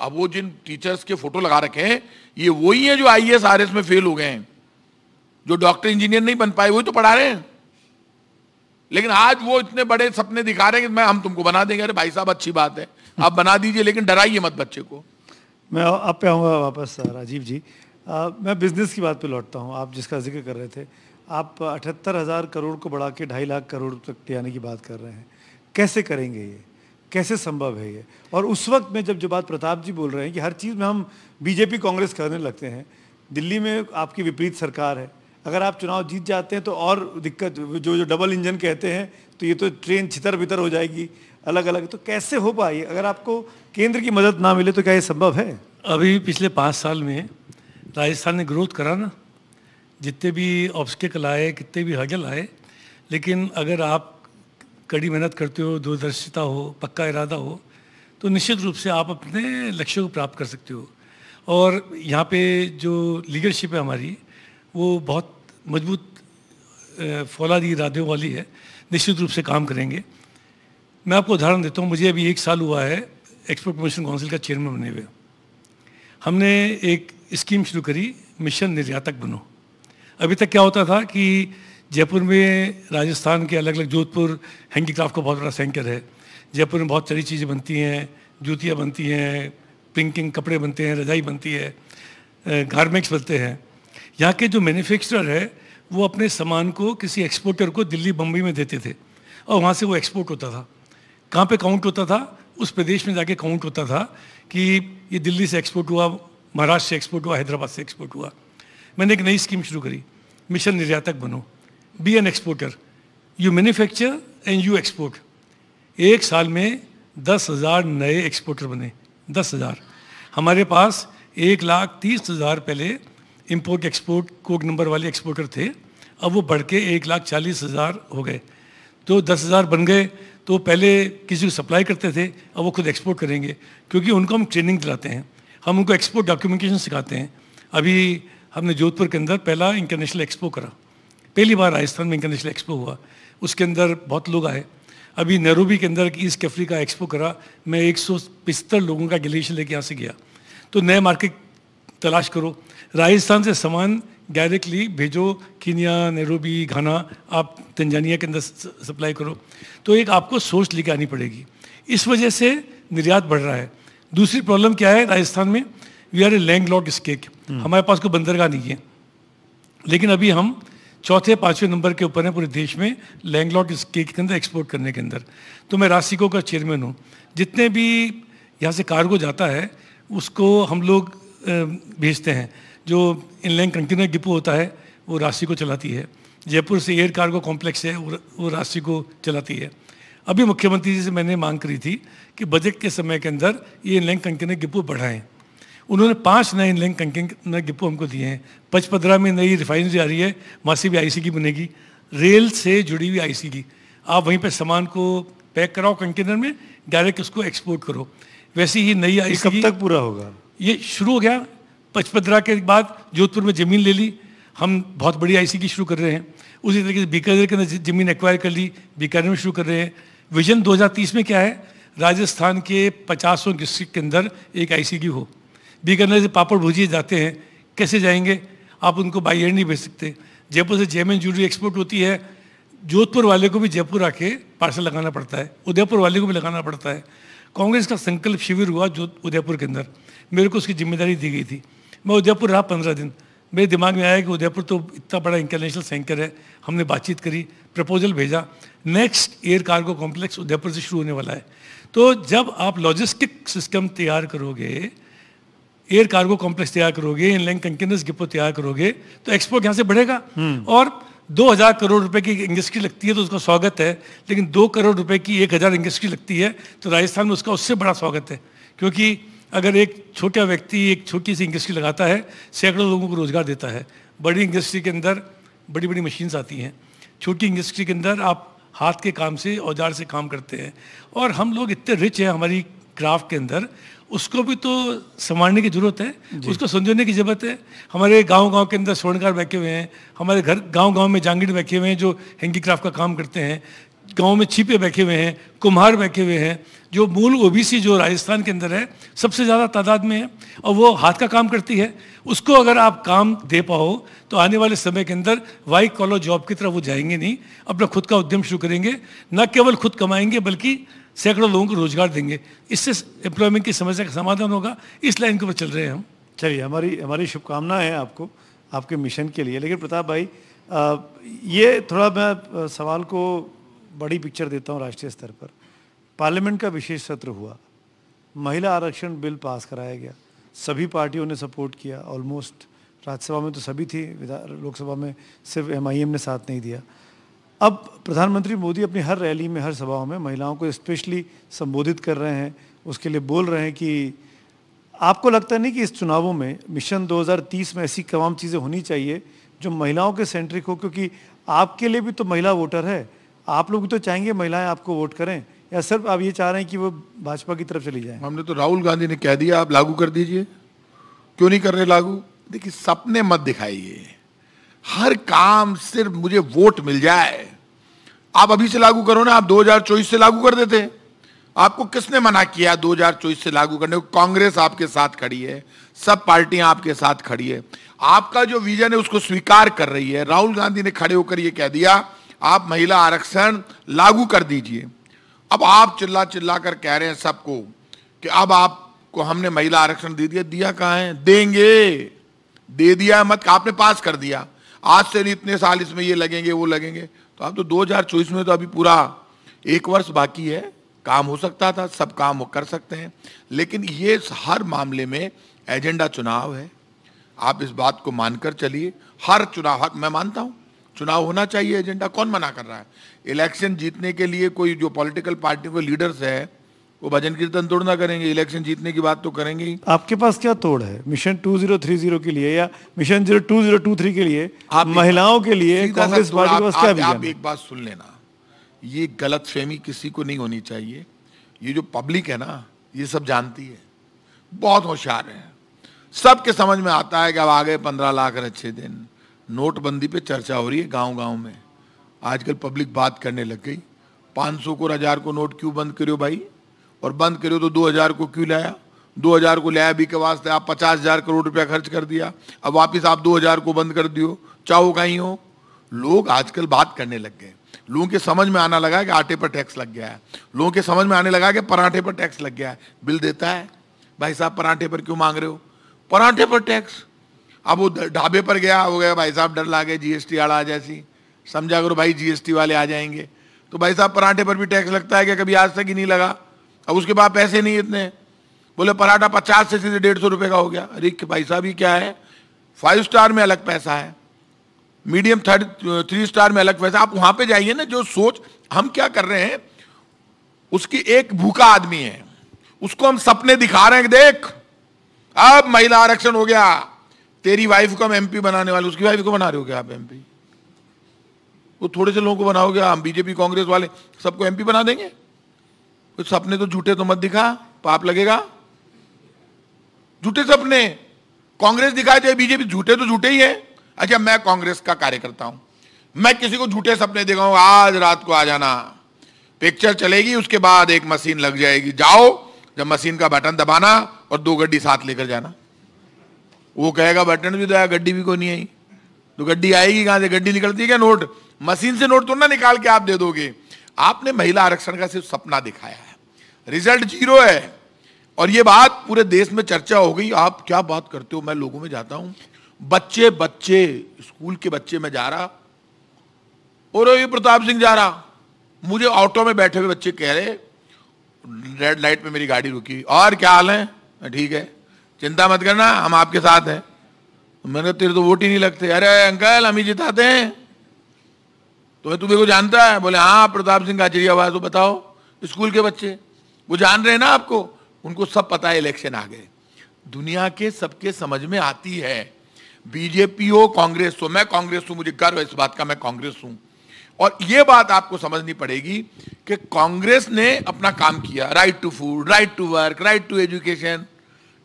अब वो जिन टीचर्स के फोटो लगा रखे हैं ये वही है जो आई एस आर एस में फेल हो गए हैं जो डॉक्टर इंजीनियर नहीं बन पाए वही तो पढ़ा रहे हैं लेकिन आज वो इतने बड़े सपने दिखा रहे हैं कि मैं हम तुमको बना देंगे अरे भाई साहब अच्छी बात है आप बना दीजिए लेकिन डराइए मत बच्चे
को मैं आप पे आऊँगा वापस राजीव जी आ, मैं बिजनेस की बात पे लौटता हूँ आप जिसका जिक्र कर रहे थे आप अठहत्तर हज़ार करोड़ को बढ़ा के ढाई लाख करोड़ तक ले आने की बात कर रहे हैं कैसे करेंगे ये कैसे संभव है ये और उस वक्त में जब जो बात प्रताप जी बोल रहे हैं कि हर चीज़ में हम बीजेपी कांग्रेस करने लगते हैं दिल्ली में आपकी विपरीत सरकार है अगर आप चुनाव जीत जाते हैं तो और दिक्कत जो जो डबल इंजन कहते हैं तो ये तो ट्रेन छितर बितर हो जाएगी अलग अलग तो कैसे हो पाई अगर आपको केंद्र की मदद ना मिले तो क्या
ये संभव है अभी पिछले पाँच साल में राजस्थान ने ग्रोथ करा ना जितने भी ऑब्स्टिकल आए कितने भी हजल आए लेकिन अगर आप कड़ी मेहनत करते हो दूरदर्शिता हो पक्का इरादा हो तो निश्चित रूप से आप अपने लक्ष्य को प्राप्त कर सकते हो और यहाँ पे जो लीडरशिप है हमारी वो बहुत मजबूत फौलादी इरादे वाली है निश्चित रूप से काम करेंगे मैं आपको उदाहरण देता हूँ मुझे अभी एक साल हुआ है एक्सपोर्ट प्रमोशन काउंसिल का चेयरमैन बने हुए हमने एक स्कीम शुरू करी मिशन निर्यातक बनो अभी तक क्या होता था कि जयपुर में राजस्थान के अलग अलग जोधपुर हैंडीक्राफ्ट का बहुत बड़ा सेंटर है जयपुर में बहुत सारी चीज़ें बनती हैं जूतियाँ बनती हैं प्रिंकिंग कपड़े बनते हैं रजाई बनती है गारमेंट्स बनते हैं यहाँ के जो मैन्युफैक्चरर है वो अपने सामान को किसी एक्सपोर्टर को दिल्ली बम्बई में देते थे और वहाँ से वो एक्सपोर्ट होता था कहाँ पे काउंट होता था उस प्रदेश में जाके काउंट होता था कि ये दिल्ली से एक्सपोर्ट हुआ महाराष्ट्र से एक्सपोर्ट हुआ हैदराबाद से एक्सपोर्ट हुआ मैंने एक नई स्कीम शुरू करी मिशन निर्यातक बनो be an exporter you manufacture and you export एक साल में दस हज़ार नए एक्सपोर्टर बने दस हज़ार हमारे पास एक लाख तीस हज़ार पहले इम्पोर्ट एक्सपोर्ट कोक नंबर वाले एक्सपोर्टर थे अब वो बढ़ के एक लाख चालीस हज़ार हो गए तो दस हज़ार बन गए तो पहले किसी को सप्लाई करते थे अब वो खुद एक्सपोर्ट करेंगे क्योंकि उनको हम ट्रेनिंग दिलाते हैं हम उनको एक्सपोर्ट डॉक्यूमेंटेशन सिखाते हैं अभी हमने जोधपुर के अंदर पहला इंटरनेशनल एक्सपो करा पहली बार राजस्थान में इंटरनेशनल एक्सपो हुआ उसके अंदर बहुत लोग आए अभी नेहरूबी के अंदर ईस्ट अफ्रीका एक्सपो करा मैं एक लोगों का गलेशन लेके यहाँ से गया तो नए मार्केट तलाश करो राजस्थान से सामान डायरेक्टली भेजो कीनिया नेरोबी घाना आप तंजानिया के अंदर सप्लाई करो तो एक आपको सोच लेके आनी पड़ेगी इस वजह से निर्यात बढ़ रहा है दूसरी प्रॉब्लम क्या है राजस्थान में we are a land locked state हमारे पास कोई बंदरगाह नहीं है लेकिन अभी हम चौथे पाँचवें नंबर के ऊपर हैं पूरे देश में लैंग लॉट स्केक के अंदर एक्सपोर्ट करने के अंदर तो मैं रासिको का चेयरमैन हूँ जितने भी यहाँ से कार्गो जाता है उसको हम लोग भेजते हैं जो इनलाइन कंटेनर डिपो होता है वो राशि को चलाती है जयपुर से एयर कार्गो कॉम्प्लेक्स है वो राशि को चलाती है अभी मुख्यमंत्री जी से मैंने मांग करी थी कि बजट के समय के अंदर ये इनलाइन कंटेनर डिपो बढ़ाएं उन्होंने पांच नए इनलाइन कंटेनर डिपो हमको दिए हैं पचपदरा में नई रिफाइनरी आ रही है वहाँ से भी आई की बनेगी रेल से जुड़ी हुई आई की आप वहीं पर सामान को पैक कराओ कंटेनर में डायरेक्ट उसको एक्सपोर्ट करो वैसे ही नई आई कब तक पूरा होगा ये शुरू हो गया पचपदरा के बाद जोधपुर में ज़मीन ले ली हम बहुत बड़ी आईसी की शुरू कर रहे हैं उसी तरीके से बीकानेर के अंदर ज़मीन एक्वायर कर ली बीकानेर में शुरू कर रहे हैं विजन 2030 में क्या है राजस्थान के पचासों डिस्ट्रिक्ट के अंदर एक आई हो बीकानेर से पापड़ भुजिए जाते हैं कैसे जाएंगे आप उनको बाई एयर नहीं भेज सकते जयपुर से जेम ज्वेलरी एक्सपोर्ट होती है जोधपुर वाले को भी जयपुर आके पार्सल लगाना पड़ता है उदयपुर वाले को भी लगाना पड़ता है कांग्रेस का संकल्प शिविर हुआ जो उदयपुर के अंदर मेरे को उसकी जिम्मेदारी दी गई थी मैं उदयपुर रहा पंद्रह दिन मेरे दिमाग में आया कि उदयपुर तो इतना बड़ा इंटरनेशनल सेंकर है हमने बातचीत करी प्रपोजल भेजा next air cargo complex Udaipur से शुरू होने वाला है तो जब आप लॉजिस्टिक सिस्टम तैयार करोगे एयर कार्गो कॉम्प्लेक्स तैयार करोगे लैंग कंटेनर्स गिपो तैयार करोगे तो एक्सपोर्ट यहाँ से बढ़ेगा हम्म। और 2000 करोड़ रुपए की इंडस्ट्री लगती है तो उसका स्वागत है लेकिन 2 करोड़ रुपए की 1000 इंडस्ट्री लगती है तो राजस्थान में उसका उससे बड़ा स्वागत है क्योंकि अगर एक छोटा व्यक्ति एक छोटी सी इंडस्ट्री लगाता है सैकड़ों लोगों को रोज़गार देता है बड़ी इंडस्ट्री के अंदर बड़ी बड़ी मशीन्स आती हैं छोटी इंडस्ट्री के अंदर आप हाथ के काम से औजार से काम करते हैं और हम लोग इतने रिच हैं हमारी क्राफ्ट के अंदर उसको भी तो संभालने की ज़रूरत है उसको संजोने की ज़रूरत है हमारे गांव गांव के अंदर स्वर्णकार बैठे हुए हैं हमारे घर गांव गांव में जांगीर बैठे हुए हैं जो हैंडी क्राफ्ट का काम करते हैं गांव में छिपे बैठे हुए हैं कुम्हार बैठे हुए हैं जो मूल ओबीसी जो राजस्थान के अंदर है सबसे ज़्यादा तादाद में है और वो हाथ का काम करती है उसको अगर आप काम दे पाओ तो आने वाले समय के अंदर वाई कॉलर जॉब की तरफ वो जाएंगे नहीं अपना खुद का उद्यम शुरू करेंगे न केवल खुद कमाएंगे बल्कि सैकड़ों लोगों को रोजगार देंगे इससे एम्प्लॉयमेंट की समस्या का समाधान होगा इस लाइन के ऊपर चल रहे हैं हम चलिए
हमारी हमारी शुभकामनाएं हैं आपको आपके मिशन के लिए लेकिन प्रताप भाई आ, ये थोड़ा मैं सवाल को बड़ी पिक्चर देता हूँ राष्ट्रीय स्तर पर पार्लियामेंट का विशेष सत्र हुआ महिला आरक्षण बिल पास कराया गया सभी पार्टियों ने सपोर्ट किया ऑलमोस्ट राज्यसभा में तो सभी थी लोकसभा में सिर्फ एम ने साथ नहीं दिया अब प्रधानमंत्री मोदी अपनी हर रैली में हर सभाओं में महिलाओं को स्पेशली संबोधित कर रहे हैं उसके लिए बोल रहे हैं कि आपको लगता नहीं कि इस चुनावों में मिशन 2030 में ऐसी तमाम चीज़ें होनी चाहिए जो महिलाओं के सेंट्रिक हो क्योंकि आपके लिए भी तो महिला वोटर है आप लोग तो चाहेंगे महिलाएं आपको वोट करें या सिर्फ आप ये चाह रहे हैं कि वो भाजपा की तरफ चली जाए हमने तो राहुल गांधी ने कह दिया आप लागू
कर दीजिए क्यों नहीं कर रहे लागू देखिए सपने मत दिखाइए हर काम सिर्फ मुझे वोट मिल जाए आप अभी से लागू करो ना आप 2024 से लागू कर देते आपको किसने मना किया 2024 से लागू करने को कांग्रेस आपके साथ खड़ी है सब पार्टियां आपके साथ खड़ी है आपका जो विजन है उसको स्वीकार कर रही है राहुल गांधी ने खड़े होकर यह कह दिया आप महिला आरक्षण लागू कर दीजिए अब आप चिल्ला चिल्ला कर कह रहे हैं सबको कि अब आपको हमने महिला आरक्षण दे दिया दिया कहाँ है देंगे दे दिया मत आपने पास कर दिया आज से नहीं इतने साल इसमें ये लगेंगे वो लगेंगे तो आप तो 2024 में तो अभी पूरा एक वर्ष बाकी है काम हो सकता था सब काम वो कर सकते हैं लेकिन ये हर मामले में एजेंडा चुनाव है आप इस बात को मानकर चलिए हर चुनाव हर मैं मानता हूँ चुनाव होना चाहिए एजेंडा कौन मना कर रहा है इलेक्शन जीतने के लिए कोई जो पॉलिटिकल पार्टी के लीडर्स है वो भजन कीर्तन तोड़ ना करेंगे इलेक्शन जीतने की बात तो करेंगे ही
आपके पास क्या तोड़ है मिशन 2030 के लिए या मिशन 2023 के लिए आप महिलाओं के लिए कांग्रेस पार्टी के पास क्या आप, आप एक
बात सुन लेना ये गलत फहमी किसी को नहीं होनी चाहिए ये जो पब्लिक है ना ये सब जानती है बहुत होशियार है सबके समझ में आता है कि अब आ गए पंद्रह लाख और अच्छे दिन नोटबंदी पे चर्चा हो रही है गांव-गांव में आजकल पब्लिक बात करने लग गई 500 को हजार को नोट क्यों बंद करो भाई और बंद करो तो 2000 को क्यों लाया 2000 को लाया भी के वास्ते आप पचास हजार करोड़ रुपया खर्च कर दिया अब वापस आप 2000 को बंद कर दियो चाहो कहीं हो लोग आजकल बात करने लग गए लोगों के समझ में आना लगा कि आटे पर टैक्स लग गया है लोगों के समझ में आने लगा कि पराठे पर टैक्स लग गया है बिल देता है भाई साहब पराठे पर क्यों मांग रहे हो पराठे पर टैक्स अब वो ढाबे पर गया वो गया भाई साहब डर लागे जीएसटी आड़ा आ जैसी समझा करो भाई जीएसटी वाले आ जाएंगे तो भाई साहब पराठे पर भी टैक्स लगता है क्या कभी आज तक ही नहीं लगा अब उसके बाद पैसे नहीं इतने बोले पराठा पचास से सीधे डेढ़ सौ का हो गया अरे भाई साहब ये क्या है फाइव स्टार में अलग पैसा है मीडियम थर्ड थ्री स्टार में अलग पैसा आप वहाँ पे जाइए ना जो सोच हम क्या कर रहे हैं उसकी एक भूखा आदमी है उसको हम सपने दिखा रहे हैं देख अब महिला आरक्षण हो गया तेरी वाइफ को हम एमपी बनाने वाले उसकी वाइफ को बना रहे हो क्या आप एमपी वो थोड़े से लोगों को बनाओगे हम हाँ, बीजेपी कांग्रेस वाले सबको एमपी बना देंगे कुछ सपने तो झूठे तो मत दिखा पाप लगेगा झूठे सपने कांग्रेस दिखाए चाहे तो बीजेपी झूठे तो झूठे ही है अच्छा मैं कांग्रेस का कार्यकर्ता हूं मैं किसी को झूठे सपने दिखाऊंगा आज रात को आ जाना पिक्चर चलेगी उसके बाद एक मशीन लग जाएगी जाओ जब मशीन का बटन दबाना और दो गड्डी साथ लेकर जाना वो कहेगा बटन भी तो आया गड्डी भी को नहीं आई तो गड्डी आएगी कहां से गड्डी निकलती है क्या नोट मशीन से नोट तो ना निकाल के आप दे दोगे आपने महिला आरक्षण का सिर्फ सपना दिखाया है रिजल्ट जीरो है और ये बात पूरे देश में चर्चा हो गई आप क्या बात करते हो मैं लोगों में जाता हूं बच्चे बच्चे स्कूल के बच्चे में जा रहा और ये प्रताप सिंह जा रहा मुझे ऑटो में बैठे हुए बच्चे कह रहे रेड लाइट पे मेरी गाड़ी रुकी और क्या हाल है ठीक है चिंता मत करना हम आपके साथ हैं तो मैंने कहा तेरे तो वोट ही नहीं लगते अरे अंकल हम ही जिताते हैं तो मैं मेरे को जानता है बोले हाँ प्रताप सिंह काचरिया आवाज तो बताओ स्कूल के बच्चे वो जान रहे हैं ना आपको उनको सब पता है इलेक्शन आ गए दुनिया के सबके समझ में आती है बीजेपी हो कांग्रेस हो मैं कांग्रेस हूं मुझे गर्व है इस बात का मैं कांग्रेस हूँ और ये बात आपको समझनी पड़ेगी कि कांग्रेस ने अपना काम किया right to food right to work right to education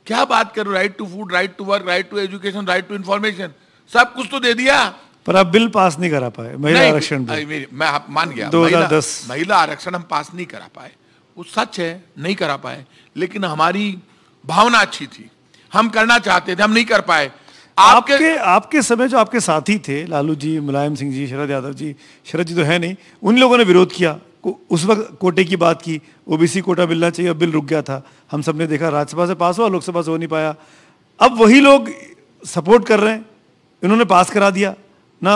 क्या बात करो right to food right to work right to education right to information सब कुछ तो दे दिया
पर आप बिल पास नहीं करा पाए महिला आरक्षण
मैं मान गया 2010 महिला आरक्षण हम पास नहीं करा पाए वो सच है नहीं करा पाए लेकिन हमारी भावना अच्छी थी हम
करना चाहते थे हम नहीं कर पाए आपके आपके, आपके समय जो आपके साथी थे लालू जी मुलायम सिंह जी शरद यादव जी शरद जी तो है नहीं उन लोगों ने विरोध किया उस वक्त कोटे की बात की ओबीसी कोटा मिलना चाहिए अब बिल रुक गया था हम सब ने देखा राज्यसभा से पास हुआ लोकसभा से हो नहीं पाया अब वही लोग सपोर्ट कर रहे हैं इन्होंने पास करा दिया ना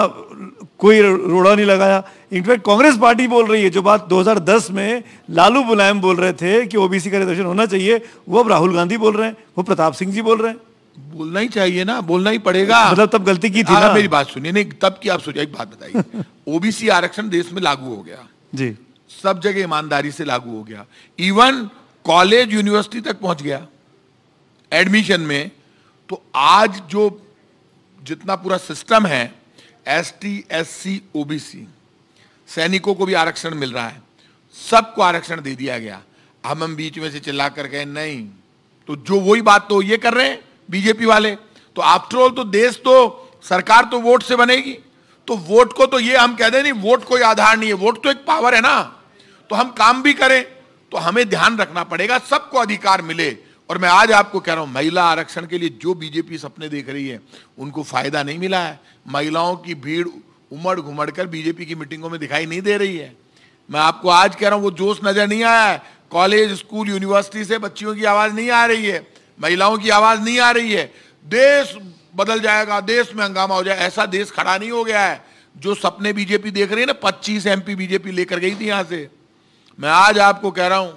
कोई रोड़ा नहीं लगाया इनफैक्ट कांग्रेस पार्टी बोल रही है जो बात 2010 में लालू मुलायम बोल रहे थे कि ओबीसी का रिजर्वेशन होना चाहिए वो अब राहुल गांधी बोल रहे हैं वो प्रताप सिंह जी बोल रहे हैं बोलना ही चाहिए ना बोलना ही पड़ेगा मतलब तब गलती की थी ना हाँ, मेरी
बात सुनिए नहीं तब की आप सोचा एक बात बताइए ओबीसी [LAUGHS] आरक्षण देश में लागू हो गया जी सब जगह ईमानदारी से लागू हो गया इवन कॉलेज यूनिवर्सिटी तक पहुंच गया एडमिशन में तो आज जो जितना पूरा सिस्टम है S T S C C सैनिकों को भी आरक्षण मिल रहा है सबको आरक्षण दे दिया गया हम हम बीच में से चिल्ला कर गए नहीं तो जो वही बात तो ये कर रहे हैं बीजेपी वाले तो आफ्टरऑल तो देश तो सरकार तो वोट से बनेगी तो वोट को तो ये हम कह दें नहीं वोट कोई आधार नहीं है वोट तो एक पावर है ना तो हम काम भी करें तो हमें ध्यान रखना पड़ेगा सबको अधिकार मिले और मैं आज आपको कह रहा हूं महिला आरक्षण के लिए जो बीजेपी सपने देख रही है उनको फायदा नहीं मिला है महिलाओं की भीड़ उमड़ घुमड़ कर बीजेपी की मीटिंगों में दिखाई नहीं दे रही है मैं आपको आज कह रहा हूं वो जोश नजर नहीं आया है कॉलेज स्कूल यूनिवर्सिटी से बच्चियों की आवाज नहीं आ रही है महिलाओं की आवाज नहीं आ रही है देश बदल जाएगा देश में हंगामा हो जाएगा ऐसा देश खड़ा नहीं हो गया है जो सपने बीजेपी देख रही है ना पच्चीस एमपी बीजेपी लेकर गई थी यहां से मैं आज आपको कह रहा हूं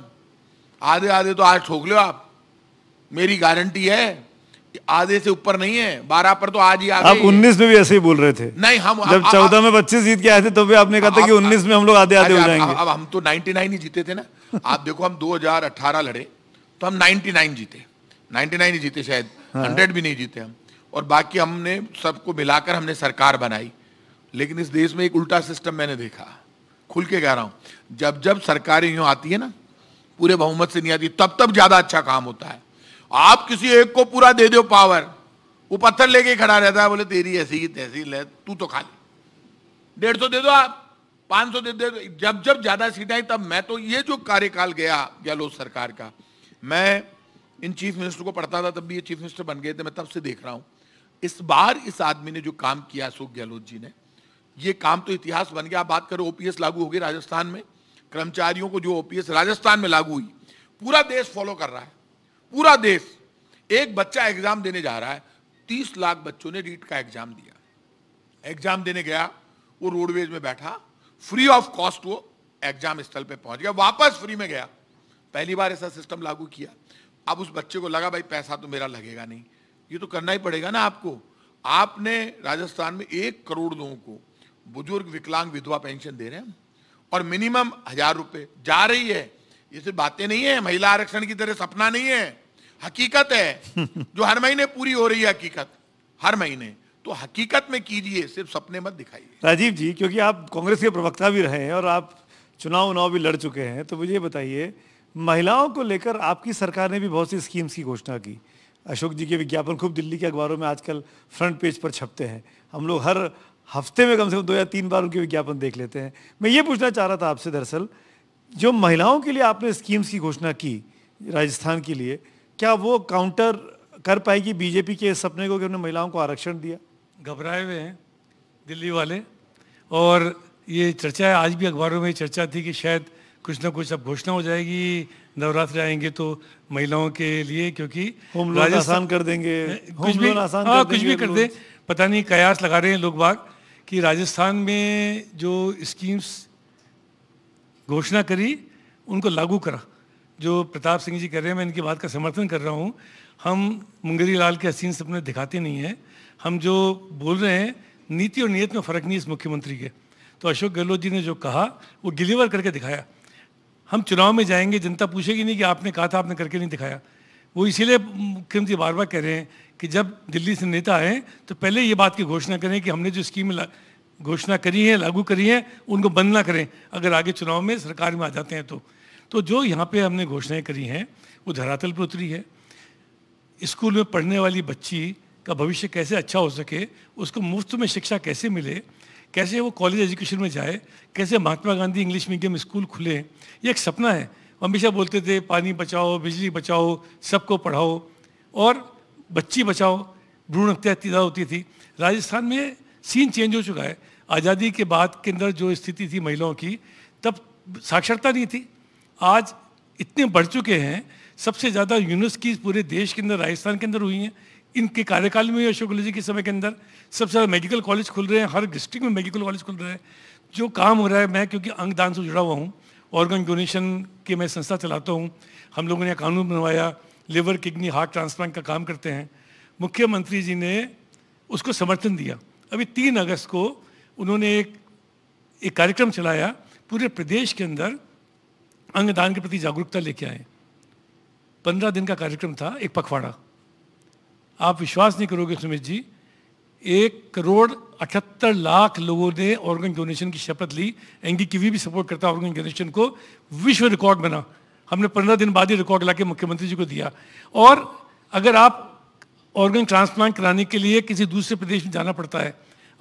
आधे आधे तो आज ठोक लो आप मेरी गारंटी है आधे से ऊपर नहीं है बारह पर तो आज ही आप उन्नीस
में भी ऐसे ही बोल रहे थे नहीं हम जब चौदह में बच्चे जीत के आए थे तो भी आपने कहा था कि उन्नीस में हम लोग आधे आधे हो जाएंगे अब हम
तो नाइनटी नाइन ही जीते थे ना आप देखो हम 2018 लड़े तो हम नाइन जीते नाइनटी नाइन ही जीते शायद हंड्रेड हाँ। भी नहीं जीते हम और बाकी हमने सबको मिलाकर हमने सरकार बनाई लेकिन इस देश में एक उल्टा सिस्टम मैंने देखा खुल के कह रहा हूं जब जब सरकारें यूं आती है ना पूरे बहुमत से नहीं आती तब तब ज्यादा अच्छा काम होता है आप किसी एक को पूरा दे दो पावर वो पत्थर लेके खड़ा रहता है बोले तेरी ऐसी की तहसील है तू तो खा ले डेढ़ सौ दे दो आप पांच सौ दे दे दो जब जब ज्यादा सीटें आई तब मैं तो ये जो कार्यकाल गया गहलोत सरकार का मैं इन चीफ मिनिस्टर को पढ़ता था तब भी ये चीफ मिनिस्टर बन गए थे मैं तब से देख रहा हूं इस बार इस आदमी ने जो काम किया अशोक गहलोत जी ने ये काम तो इतिहास बन गया आप बात करो ओपीएस लागू हो गई राजस्थान में कर्मचारियों को जो ओपीएस राजस्थान में लागू हुई पूरा देश फॉलो कर रहा है पूरा देश एक बच्चा एग्जाम देने जा रहा है तीस लाख बच्चों ने रीट का एग्जाम दिया एग्जाम देने गया वो रोडवेज में बैठा फ्री ऑफ कॉस्ट वो एग्जाम स्थल पे पहुंच गया वापस फ्री में गया पहली बार ऐसा सिस्टम लागू किया अब उस बच्चे को लगा भाई पैसा तो मेरा लगेगा नहीं ये तो करना ही पड़ेगा ना आपको आपने राजस्थान में एक करोड़ लोगों को बुजुर्ग विकलांग विधवा पेंशन दे रहे हैं और मिनिमम हजार रुपए जा रही है ये सिर्फ बातें नहीं है महिला आरक्षण की तरह सपना नहीं है हकीकत है [LAUGHS] जो हर महीने पूरी हो रही है हकीकत हर महीने तो हकीकत में कीजिए सिर्फ सपने मत
दिखाइए राजीव जी क्योंकि आप कांग्रेस के प्रवक्ता भी रहे हैं और आप चुनाव उनाव भी लड़ चुके हैं तो मुझे बताइए महिलाओं को लेकर आपकी सरकार ने भी बहुत सी स्कीम्स की घोषणा की अशोक जी के विज्ञापन खूब दिल्ली के अखबारों में आजकल फ्रंट पेज पर छपते हैं हम लोग हर हफ्ते में कम से कम दो या तीन बार उनके विज्ञापन देख लेते हैं मैं ये पूछना चाह रहा था आपसे दरअसल जो महिलाओं के लिए आपने स्कीम्स की घोषणा की राजस्थान के लिए क्या वो काउंटर
कर पाएगी बीजेपी के सपने को कि उन्होंने महिलाओं को आरक्षण दिया घबराए हुए हैं दिल्ली वाले और ये चर्चा है आज भी अखबारों में चर्चा थी कि शायद कुछ ना कुछ अब घोषणा हो जाएगी नवरात्र आएंगे तो महिलाओं के लिए क्योंकि होम लोन आसान कर देंगे कुछ भी आसान हाँ, कुछ भी कर दे पता नहीं कयास लगा रहे हैं लोग बाग कि राजस्थान में जो स्कीम्स घोषणा करी उनको लागू करा जो प्रताप सिंह जी कर रहे हैं मैं इनकी बात का समर्थन कर रहा हूँ हम मुंगेरी लाल के हसीन सपने दिखाते नहीं हैं हम जो बोल रहे हैं नीति और नीयत में फ़र्क नहीं इस मुख्यमंत्री के तो अशोक गहलोत जी ने जो कहा वो डिलीवर करके दिखाया हम चुनाव में जाएंगे जनता पूछेगी नहीं कि आपने कहा था आपने करके नहीं दिखाया वो इसीलिए मुख्यमंत्री बार बार कह रहे हैं कि जब दिल्ली से नेता आए तो पहले ये बात की घोषणा करें कि हमने जो स्कीम घोषणा करी है लागू करी है उनको बंद ना करें अगर आगे चुनाव में सरकार में आ जाते हैं तो तो जो यहाँ पे हमने घोषणाएं करी हैं वो धरातल पर उतरी है स्कूल में पढ़ने वाली बच्ची का भविष्य कैसे अच्छा हो सके उसको मुफ्त में शिक्षा कैसे मिले कैसे वो कॉलेज एजुकेशन में जाए कैसे Mahatma Gandhi English medium school खुले ये एक सपना है हमेशा बोलते थे पानी बचाओ बिजली बचाओ सबको पढ़ाओ और बच्ची बचाओ भ्रूण हत्या ज़्यादा होती थी राजस्थान में सीन चेंज हो चुका है आज़ादी के बाद के अंदर जो स्थिति थी महिलाओं की तब साक्षरता नहीं थी आज इतने बढ़ चुके हैं सबसे ज़्यादा यूनिवर्सिटीज़ पूरे देश के अंदर राजस्थान के अंदर हुई हैं इनके कार्यकाल में अशोक गहलोत के समय के अंदर सबसे ज़्यादा मेडिकल कॉलेज खुल रहे हैं हर डिस्ट्रिक्ट में मेडिकल कॉलेज खुल रहे हैं जो काम हो रहा है मैं क्योंकि अंगदान से जुड़ा हुआ हूँ ऑर्गन डोनेशन के मैं संस्था चलाता हूँ हम लोगों ने कानून बनवाया लिवर किडनी हार्ट ट्रांसप्लांट का काम करते हैं मुख्यमंत्री जी ने उसको समर्थन दिया अभी तीन अगस्त को उन्होंने एक एक कार्यक्रम चलाया पूरे प्रदेश के अंदर अंगदान के प्रति जागरूकता लेके आए पंद्रह दिन का कार्यक्रम था एक पखवाड़ा आप विश्वास नहीं करोगे सुमित जी एक करोड़ अठहत्तर लाख लोगों ने ऑर्गन डोनेशन की शपथ ली एंगी की भी सपोर्ट करता ऑर्गन डोनेशन को विश्व रिकॉर्ड बना हमने पंद्रह दिन बाद ही रिकॉर्ड ला के मुख्यमंत्री जी को दिया और अगर आप ऑर्गन ट्रांसप्लांट कराने के लिए किसी दूसरे प्रदेश में जाना पड़ता है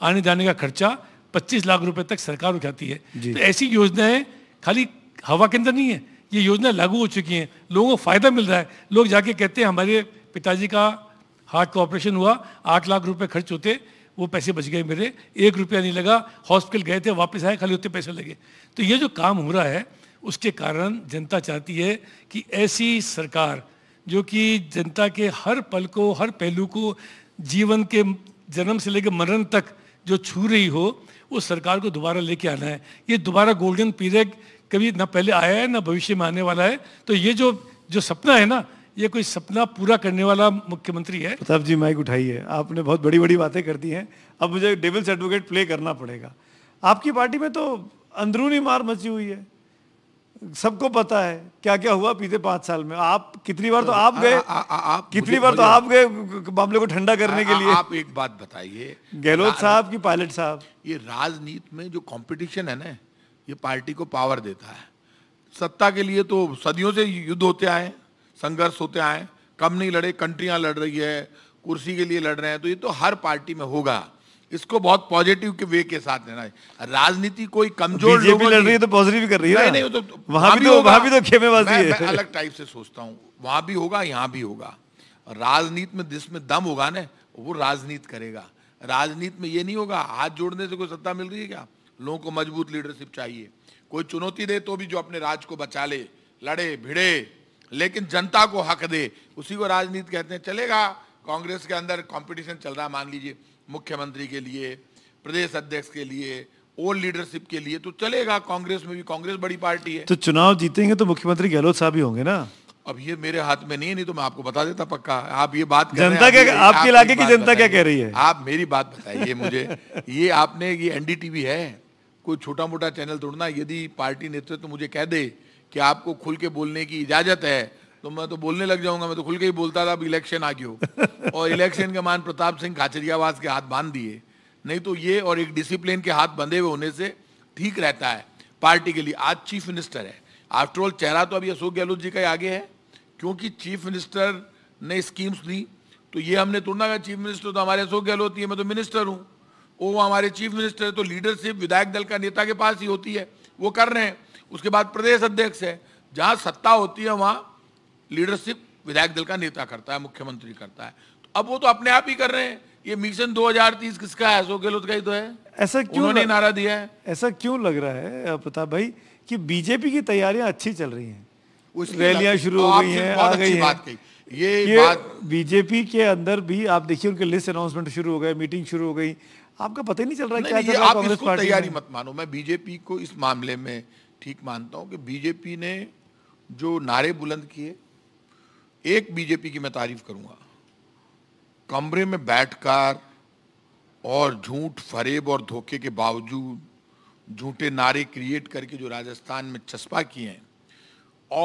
आने जाने का खर्चा 25 लाख रुपए तक सरकार उठाती है तो ऐसी योजनाएं खाली हवा के अंदर नहीं है ये योजना लागू हो चुकी हैं लोगों को फ़ायदा मिल रहा है लोग जाके कहते हैं हमारे पिताजी का हार्ट का ऑपरेशन हुआ आठ लाख रुपए खर्च होते वो पैसे बच गए मेरे एक रुपया नहीं लगा हॉस्पिटल गए थे वापस आए खाली उतने पैसे लगे तो ये जो काम हो रहा है उसके कारण जनता चाहती है कि ऐसी सरकार जो कि जनता के हर पल को हर पहलू को जीवन के जन्म से लेकर मरण तक जो छू रही हो उस सरकार को दोबारा लेके आना है ये दोबारा गोल्डन पीरियड कभी ना पहले आया है ना भविष्य में आने वाला है तो ये जो जो सपना है ना ये कोई सपना पूरा करने वाला मुख्यमंत्री है
प्रताप जी माइक उठाइए आपने बहुत बड़ी बड़ी बातें कर दी
हैं अब मुझे डेविल्स एडवोकेट प्ले करना
पड़ेगा आपकी पार्टी में तो अंदरूनी मार मची हुई है सबको पता है क्या क्या हुआ पीते पांच साल में आप कितनी बार तो आप गए आप कितनी बार तो आप गए मामले को ठंडा करने के लिए आप
एक बात बताइए गहलोत
साहब की पायलट साहब
ये राजनीति में जो कंपटीशन है ना ये पार्टी को पावर देता है सत्ता के लिए तो सदियों से युद्ध होते आए संघर्ष होते आए कम नहीं लड़े कंट्रियां लड़ रही है कुर्सी के लिए लड़ रहे हैं तो ये तो हर पार्टी में होगा इसको बहुत पॉजिटिव के वे के साथ लेना है राजनीति कोई कमजोर बीजेपी लड़ रही है तो पॉजिटिव कर रही है नहीं, नहीं तो, तो वहां भी तो वहां भी तो खेमेबाजी है मैं अलग टाइप से सोचता हूँ वहां भी होगा यहाँ भी होगा राजनीति में जिसमें दम होगा ना वो राजनीति करेगा राजनीति में ये नहीं होगा हाथ जोड़ने से कोई सत्ता मिल रही है क्या लोगों को मजबूत लीडरशिप चाहिए कोई चुनौती दे तो भी जो अपने राज को बचा ले लड़े भिड़े लेकिन जनता को हक दे उसी को राजनीति कहते हैं चलेगा कांग्रेस के अंदर कंपटीशन चल रहा मान लीजिए मुख्यमंत्री के लिए प्रदेश अध्यक्ष के लिए ओल्ड लीडरशिप के लिए तो चलेगा कांग्रेस में भी कांग्रेस बड़ी पार्टी है तो
चुनाव जीतेंगे तो मुख्यमंत्री गहलोत साहब ही होंगे ना
अब ये मेरे हाथ में नहीं है नहीं तो मैं आपको बता देता पक्का आप ये बात जनता क्या आपके इलाके की जनता क्या कह रही है आप मेरी बात बताइए मुझे [LAUGHS] ये आपने ये एनडीटीवी है कोई छोटा मोटा चैनल तोड़ना यदि पार्टी नेतृत्व तो मुझे कह दे कि आपको खुल के बोलने की इजाजत है तो मैं तो बोलने लग जाऊंगा मैं तो खुल के ही बोलता था अब इलेक्शन आ गयो [LAUGHS] और इलेक्शन के मान प्रताप सिंह खाचरियावास के हाथ बांध दिए नहीं तो ये और एक डिसिप्लिन के हाथ बंधे हुए होने से ठीक रहता है पार्टी के लिए आज चीफ मिनिस्टर है आफ्टरऑल चेहरा तो अभी अशोक गहलोत जी का ही आगे है क्योंकि चीफ मिनिस्टर ने स्कीम्स दी तो ये हमने तोड़ना का चीफ मिनिस्टर तो हमारे अशोक गहलोत ही मैं तो मिनिस्टर हूँ वो हमारे चीफ मिनिस्टर है तो लीडरशिप विधायक दल का नेता के पास ही होती है वो कर रहे हैं उसके बाद प्रदेश अध्यक्ष है जहाँ सत्ता होती है वहाँ लीडरशिप विधायक दल का नेता करता है मुख्यमंत्री करता है तो अब वो तो अपने आप ही कर रहे हैं ये मिशन 2030 किसका है अशोक गहलोत का ही तो है
ऐसा क्यों उन्होंने नारा दिया है ऐसा क्यों लग रहा है प्रताप भाई कि बीजेपी की तैयारियां अच्छी चल रही हैं रैलियां शुरू तो हो गई हैं आ गई बात कही ये, ये बात बीजेपी के अंदर भी आप देखिए उनके लिस्ट अनाउंसमेंट शुरू हो गए मीटिंग शुरू हो गई आपका पता ही नहीं चल रहा क्या चल आप तैयारी
मत मानो मैं बीजेपी को इस मामले में ठीक मानता हूँ कि बीजेपी ने जो नारे बुलंद किए एक बीजेपी की मैं तारीफ करूंगा कमरे में बैठकर और झूठ फरेब और धोखे के बावजूद झूठे नारे क्रिएट करके जो राजस्थान में चस्पा किए हैं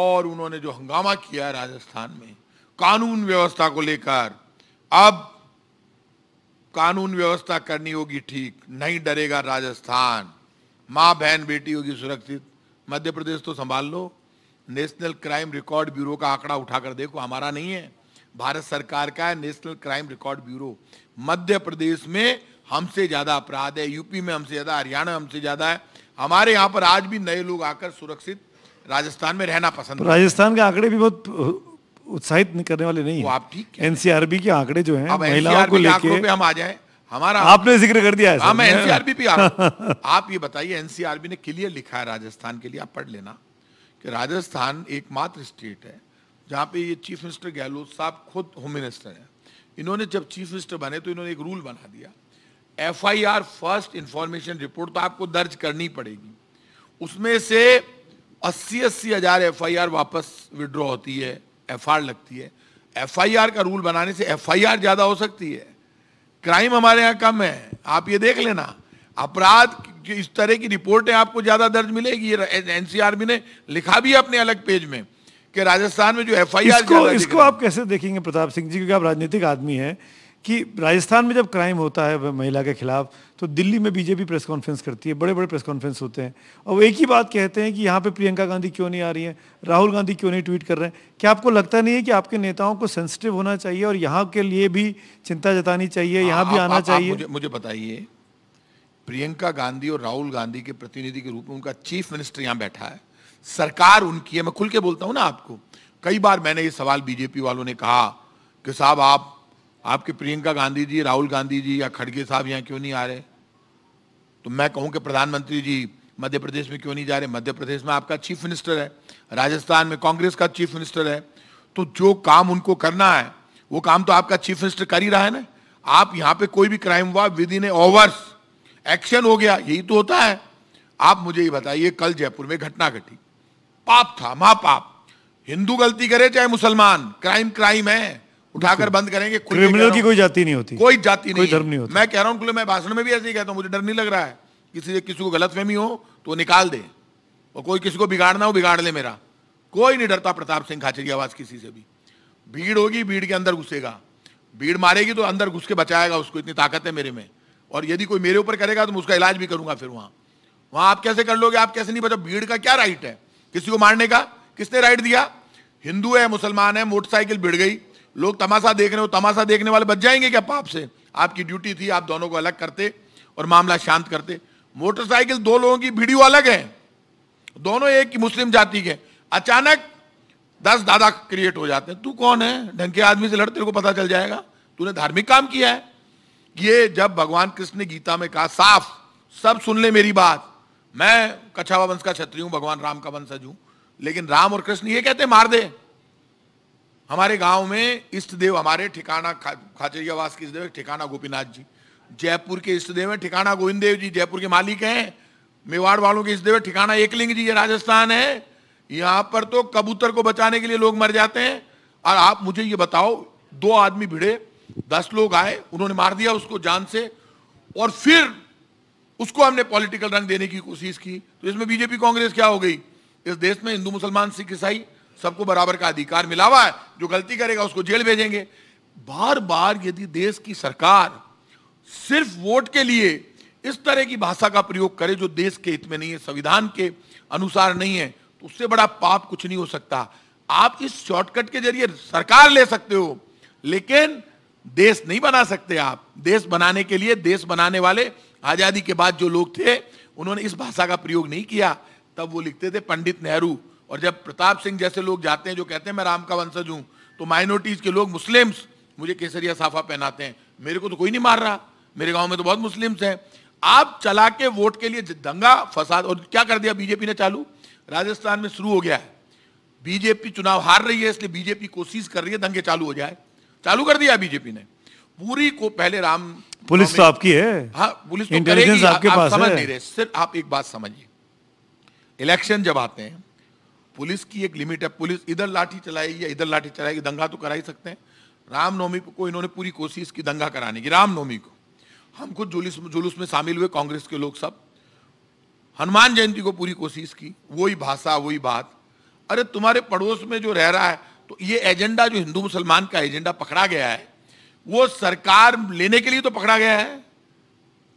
और उन्होंने जो हंगामा किया राजस्थान में कानून व्यवस्था को लेकर अब कानून व्यवस्था करनी होगी ठीक नहीं डरेगा राजस्थान माँ बहन बेटी होगी सुरक्षित मध्य प्रदेश तो संभाल लो नेशनल क्राइम रिकॉर्ड ब्यूरो का आंकड़ा उठाकर देखो हमारा नहीं है भारत सरकार का है national crime record bureau Madhya Pradesh में हमसे ज़्यादा अपराध है यूपी में हमसे ज़्यादा हरियाणा हमसे ज़्यादा है हमारे यहाँ पर आज भी नए लोग आकर सुरक्षित राजस्थान में रहना पसंद राजस्थान
के आंकड़े भी बहुत उत्साहित करने वाले नहीं वो आप ठीक एनसीआरबी के आंकड़े जो हैं महिलाओं को हम आ जाए
हमारा आपने जिक्र कर दिया है हाँ मैं एनसीआरबी भी आ आप ये बताइए एनसीआरबी ने क्लियर लिखा है राजस्थान के लिए आप पढ़ लेना कि राजस्थान एकमात्र स्टेट है जहाँ पे ये चीफ मिनिस्टर गहलोत साहब खुद होम मिनिस्टर हैं इन्होंने जब चीफ मिनिस्टर बने तो इन्होंने एक रूल बना दिया एफआईआर फर्स्ट इंफॉर्मेशन रिपोर्ट तो आपको दर्ज करनी पड़ेगी उसमें से अस्सी अस्सी हज़ार एफ वापस विड्रॉ होती है एफ लगती है एफ का रूल बनाने से एफ ज़्यादा हो सकती है क्राइम हमारे यहाँ कम है आप ये देख लेना अपराध इस तरह की रिपोर्टें आपको ज़्यादा दर्ज मिलेगी ये एनसीआरबी ने लिखा भी अपने अलग पेज में कि राजस्थान में जो एफ आई आर इसको,
आप कैसे देखेंगे प्रताप सिंह जी क्योंकि आप राजनीतिक आदमी है कि राजस्थान में जब क्राइम होता है महिला के खिलाफ तो दिल्ली में बीजेपी प्रेस कॉन्फ्रेंस करती है बड़े बड़े प्रेस कॉन्फ्रेंस होते हैं और वो एक ही बात कहते हैं कि यहाँ पे प्रियंका गांधी क्यों नहीं आ रही है राहुल गांधी क्यों नहीं ट्वीट कर रहे हैं क्या आपको लगता नहीं है कि आपके नेताओं को सेंसिटिव होना चाहिए और यहाँ के लिए भी चिंता जतानी चाहिए यहाँ हाँ, भी आना आप, चाहिए आप मुझे,
मुझे बताइए प्रियंका गांधी और राहुल गांधी के प्रतिनिधि के रूप में उनका चीफ मिनिस्टर यहाँ बैठा है सरकार उनकी है मैं खुल के बोलता हूँ ना आपको कई बार मैंने ये सवाल बीजेपी वालों ने कहा कि साहब आप आपके प्रियंका गांधी जी राहुल गांधी जी या खड़गे साहब यहाँ क्यों नहीं आ रहे तो मैं कहूँ कि प्रधानमंत्री जी मध्य प्रदेश में क्यों नहीं जा रहे मध्य प्रदेश में आपका चीफ मिनिस्टर है राजस्थान में कांग्रेस का चीफ मिनिस्टर है तो जो काम उनको करना है वो काम तो आपका चीफ मिनिस्टर कर ही रहा है ना आप यहाँ पे कोई भी क्राइम हुआ within a hours action हो गया यही तो होता है आप मुझे ये बताइए कल जयपुर में घटना घटी पाप था महापाप हिंदू गलती करे चाहे मुसलमान क्राइम क्राइम है उठाकर बंद करेंगे क्रिमिनल की कोई
जाति नहीं होती कोई
जाति नहीं धर्म नहीं होता मैं कह रहा हूं मैं भाषण में भी ऐसे ही कहता हूं मुझे डर नहीं लग रहा है किसी से किसी को फहमी हो तो निकाल दे और कोई किसी को बिगाड़ना हो बिगाड़ ले मेरा कोई नहीं डरता प्रताप सिंह खाचर की आवाज किसी से भी भीड़ होगी भीड़ के अंदर घुसेगा भीड़ मारेगी तो अंदर घुस के बचाएगा उसको इतनी ताकत है मेरे में और यदि कोई मेरे ऊपर करेगा तो मैं उसका इलाज भी करूंगा फिर वहां वहां आप कैसे कर लोगे आप कैसे नहीं बचा मतलब भीड़ का क्या राइट है किसी को मारने का किसने राइट दिया हिंदू है मुसलमान है मोटरसाइकिल भिड़ गई लोग तमाशा देख रहे हो तमाशा देखने वाले बच जाएंगे क्या पाप से आपकी ड्यूटी थी आप दोनों को अलग करते और मामला शांत करते मोटरसाइकिल दो लोगों की भिड़ी अलग है दोनों एक की मुस्लिम जाति के अचानक दस दादा क्रिएट हो जाते हैं तू कौन है ढंग के आदमी से लड़ते को पता चल जाएगा तूने धार्मिक काम किया है ये जब भगवान कृष्ण ने गीता में कहा साफ सब सुन ले मेरी बात मैं कछावा वंश का क्षत्रिय हूं भगवान राम का वंशज हूं लेकिन राम और कृष्ण ये कहते मार दे हमारे गांव में इष्ट देव हमारे ठिकाना खा, खाचरियावास के इष्ट देव ठिकाना गोपीनाथ जी जयपुर के इष्ट देव है ठिकाना गोविंद देव जी जयपुर के मालिक हैं मेवाड़ वालों के इष्ट देव ठिकाना एकलिंग जी ये राजस्थान है यहां पर तो कबूतर को बचाने के लिए लोग मर जाते हैं और आप मुझे ये बताओ दो आदमी भिड़े दस लोग आए उन्होंने मार दिया उसको जान से और फिर उसको हमने पॉलिटिकल रंग देने की कोशिश की तो इसमें बीजेपी कांग्रेस क्या हो गई इस देश में हिंदू मुसलमान सिख ईसाई सबको बराबर का अधिकार मिला हुआ है जो गलती करेगा उसको जेल भेजेंगे बार बार यदि देश की सरकार सिर्फ वोट के लिए इस तरह की भाषा का प्रयोग करे जो देश के हित में नहीं है संविधान के अनुसार नहीं है तो उससे बड़ा पाप कुछ नहीं हो सकता आप इस शॉर्टकट के जरिए सरकार ले सकते हो लेकिन देश नहीं बना सकते आप देश बनाने के लिए देश बनाने वाले आजादी के बाद जो लोग थे उन्होंने इस भाषा का प्रयोग नहीं किया तब वो लिखते थे पंडित नेहरू और जब प्रताप सिंह जैसे लोग जाते हैं जो कहते हैं मैं राम का वंशज हूं तो माइनॉरिटीज के लोग मुस्लिम्स मुझे केसरिया साफा पहनाते हैं मेरे को तो कोई नहीं मार रहा मेरे गांव में तो बहुत मुस्लिम्स हैं आप चला के वोट के लिए दंगा फसाद और क्या कर दिया बीजेपी ने चालू राजस्थान में शुरू हो गया है बीजेपी चुनाव हार रही है इसलिए बीजेपी कोशिश कर रही है दंगे चालू हो जाए चालू कर दिया बीजेपी ने पूरी को पहले राम
पुलिस तो आपकी है
हाँ पुलिस तो करेगी आपके आप, आप पास आप समझ नहीं रहे सिर्फ आप एक बात समझिए इलेक्शन जब आते हैं पुलिस की एक लिमिट है पुलिस इधर लाठी चलाएगी या इधर लाठी चलाएगी दंगा तो करा ही सकते हैं रामनवमी को इन्होंने पूरी कोशिश की दंगा कराने की रामनवमी को हम खुद जुलूस जुलूस में शामिल हुए कांग्रेस के लोग सब हनुमान जयंती को पूरी कोशिश की वही भाषा वही बात अरे तुम्हारे पड़ोस में जो रह रहा है तो ये एजेंडा जो हिंदू मुसलमान का एजेंडा पकड़ा गया है वो सरकार लेने के लिए तो पकड़ा गया है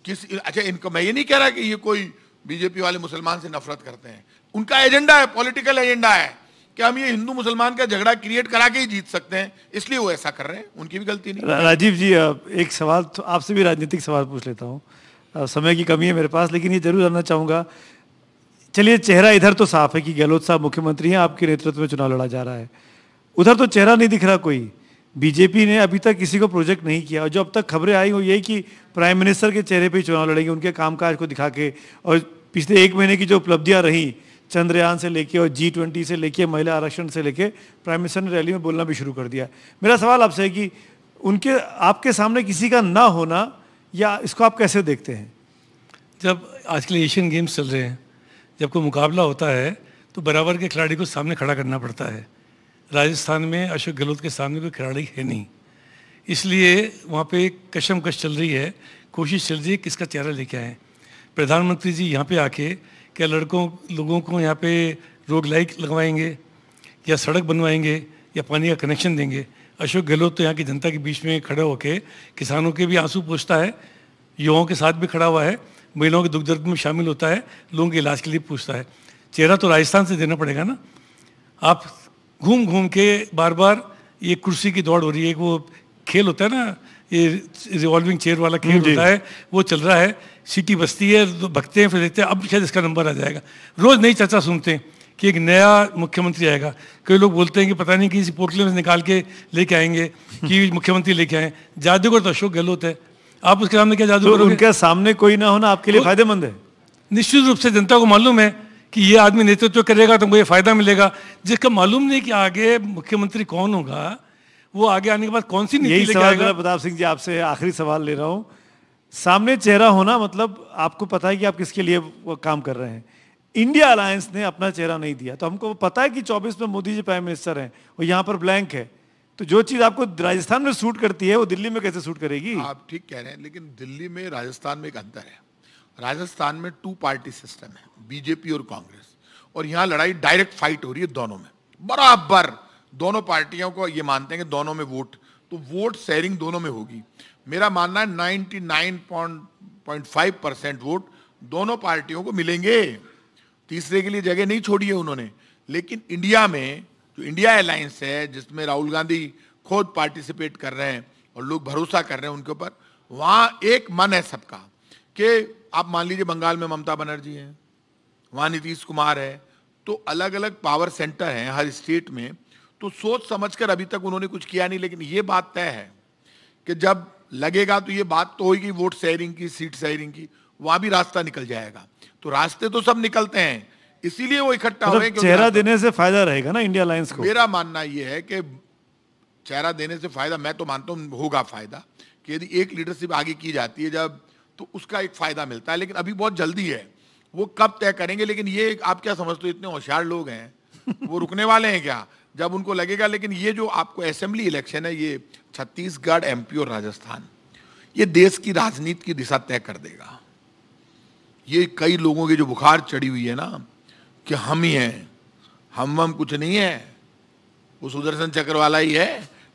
किस अच्छा इनको मैं ये नहीं कह रहा कि ये कोई बीजेपी वाले मुसलमान से नफरत करते हैं उनका एजेंडा है पॉलिटिकल एजेंडा है कि हम ये हिंदू मुसलमान का झगड़ा क्रिएट करा के ही जीत सकते हैं इसलिए वो ऐसा कर रहे हैं उनकी भी गलती नहीं
राजीव जी एक सवाल तो आपसे भी राजनीतिक सवाल पूछ लेता हूँ समय की कमी है मेरे पास लेकिन ये जरूर जानना चाहूँगा चलिए चेहरा इधर तो साफ है कि गहलोत साहब मुख्यमंत्री हैं आपके नेतृत्व में चुनाव लड़ा जा रहा है उधर तो चेहरा नहीं दिख रहा कोई बीजेपी ने अभी तक किसी को प्रोजेक्ट नहीं किया और जो अब तक खबरें आई वो यही कि प्राइम मिनिस्टर के चेहरे पे ही चुनाव लड़ेंगे उनके कामकाज को दिखा के और पिछले एक महीने की जो उपलब्धियां रहीं चंद्रयान से लेके और जी ट्वेंटी से लेके महिला आरक्षण से लेके प्राइम मिनिस्टर ने रैली में बोलना भी शुरू कर दिया मेरा सवाल आपसे है कि उनके आपके सामने किसी का ना होना या इसको आप कैसे देखते हैं
जब आजकल एशियन गेम्स चल रहे हैं जब कोई मुकाबला होता है तो बराबर के खिलाड़ी को सामने खड़ा करना पड़ता है राजस्थान में अशोक गहलोत के सामने कोई खिलाड़ी है नहीं इसलिए वहाँ पे कशम कश चल रही है कोशिश चल रही है किसका चेहरा लेके आएँ प्रधानमंत्री जी यहाँ पे आके क्या लड़कों लोगों को यहाँ पे रोग लाइक लगवाएंगे या सड़क बनवाएंगे या पानी का कनेक्शन देंगे अशोक गहलोत तो यहाँ की जनता के बीच में खड़े होकर किसानों के भी आंसू पूछता है युवाओं के साथ भी खड़ा हुआ है महिलाओं के दुख दर्द में शामिल होता है लोगों के इलाज के लिए पूछता है चेहरा तो राजस्थान से देना पड़ेगा ना आप घूम घूम के बार बार ये कुर्सी की दौड़ हो रही है वो खेल होता है ना ये रिवॉल्विंग चेयर वाला खेल होता है वो चल रहा है सिटी बसती है तो भगते हैं फिर देखते हैं अब शायद इसका नंबर आ जाएगा रोज़ नई चर्चा सुनते हैं कि एक नया मुख्यमंत्री आएगा कई लोग बोलते हैं कि पता नहीं किसी पोर्टल में निकाल के लेके आएंगे [LAUGHS] कि मुख्यमंत्री लेके आए जादूगर तो अशोक गहलोत है आप उसके सामने क्या तो जादूगर तो उनके सामने कोई ना होना आपके लिए फायदेमंद है निश्चित रूप से जनता को मालूम है कि ये आदमी नेतृत्व तो करेगा तो मुझे फ़ायदा मिलेगा जिसका मालूम नहीं कि आगे मुख्यमंत्री कौन होगा वो आगे आने के बाद कौन सी नीति सवाल आएगा
प्रताप सिंह जी आपसे आखिरी सवाल ले रहा हूँ सामने चेहरा होना मतलब आपको पता है कि आप किसके लिए काम कर रहे हैं इंडिया अलायंस ने अपना चेहरा नहीं दिया तो हमको पता है कि चौबीस में मोदी जी प्राइम मिनिस्टर हैं और यहाँ पर ब्लैंक है तो जो चीज़ आपको राजस्थान में सूट करती है वो दिल्ली में कैसे सूट करेगी आप ठीक कह रहे हैं लेकिन दिल्ली में राजस्थान में एक अंतर है राजस्थान
में टू पार्टी सिस्टम है बीजेपी और कांग्रेस और यहाँ लड़ाई डायरेक्ट फाइट हो रही है दोनों में बराबर दोनों पार्टियों को ये मानते हैं कि दोनों में वोट तो वोट शेयरिंग दोनों में होगी मेरा मानना है ninety nine point five percent vote दोनों पार्टियों को मिलेंगे तीसरे के लिए जगह नहीं छोड़ी है उन्होंने लेकिन इंडिया में जो इंडिया अलायंस है जिसमें राहुल गांधी खुद पार्टिसिपेट कर रहे हैं और लोग भरोसा कर रहे हैं उनके ऊपर वहाँ एक मन है सबका कि आप मान लीजिए बंगाल में ममता बनर्जी हैं वहाँ नीतीश कुमार है तो अलग अलग पावर सेंटर हैं हर स्टेट में तो सोच समझ कर अभी तक उन्होंने कुछ किया नहीं लेकिन ये बात तय है कि जब लगेगा तो ये बात तो होगी वोट शेयरिंग की सीट शेयरिंग की वहाँ भी रास्ता निकल जाएगा तो रास्ते तो सब निकलते हैं इसीलिए वो इकट्ठा मतलब चेहरा
देने से फायदा रहेगा ना इंडिया लाइन्स को मेरा
मानना ये है कि चेहरा देने से फायदा मैं तो मानता हूँ होगा फायदा कि यदि एक लीडरशिप आगे की जाती है जब तो उसका एक फ़ायदा मिलता है लेकिन अभी बहुत जल्दी है वो कब तय करेंगे लेकिन ये आप क्या समझते हो इतने होशियार लोग हैं वो रुकने वाले हैं क्या जब उनको लगेगा लेकिन ये जो आपको असेंबली इलेक्शन है ये छत्तीसगढ़ एम और राजस्थान ये देश की राजनीति की दिशा तय कर देगा ये कई लोगों की जो बुखार चढ़ी हुई है ना कि हम ही हैं हम हम कुछ नहीं है वो सुदर्शन चक्र वाला ही है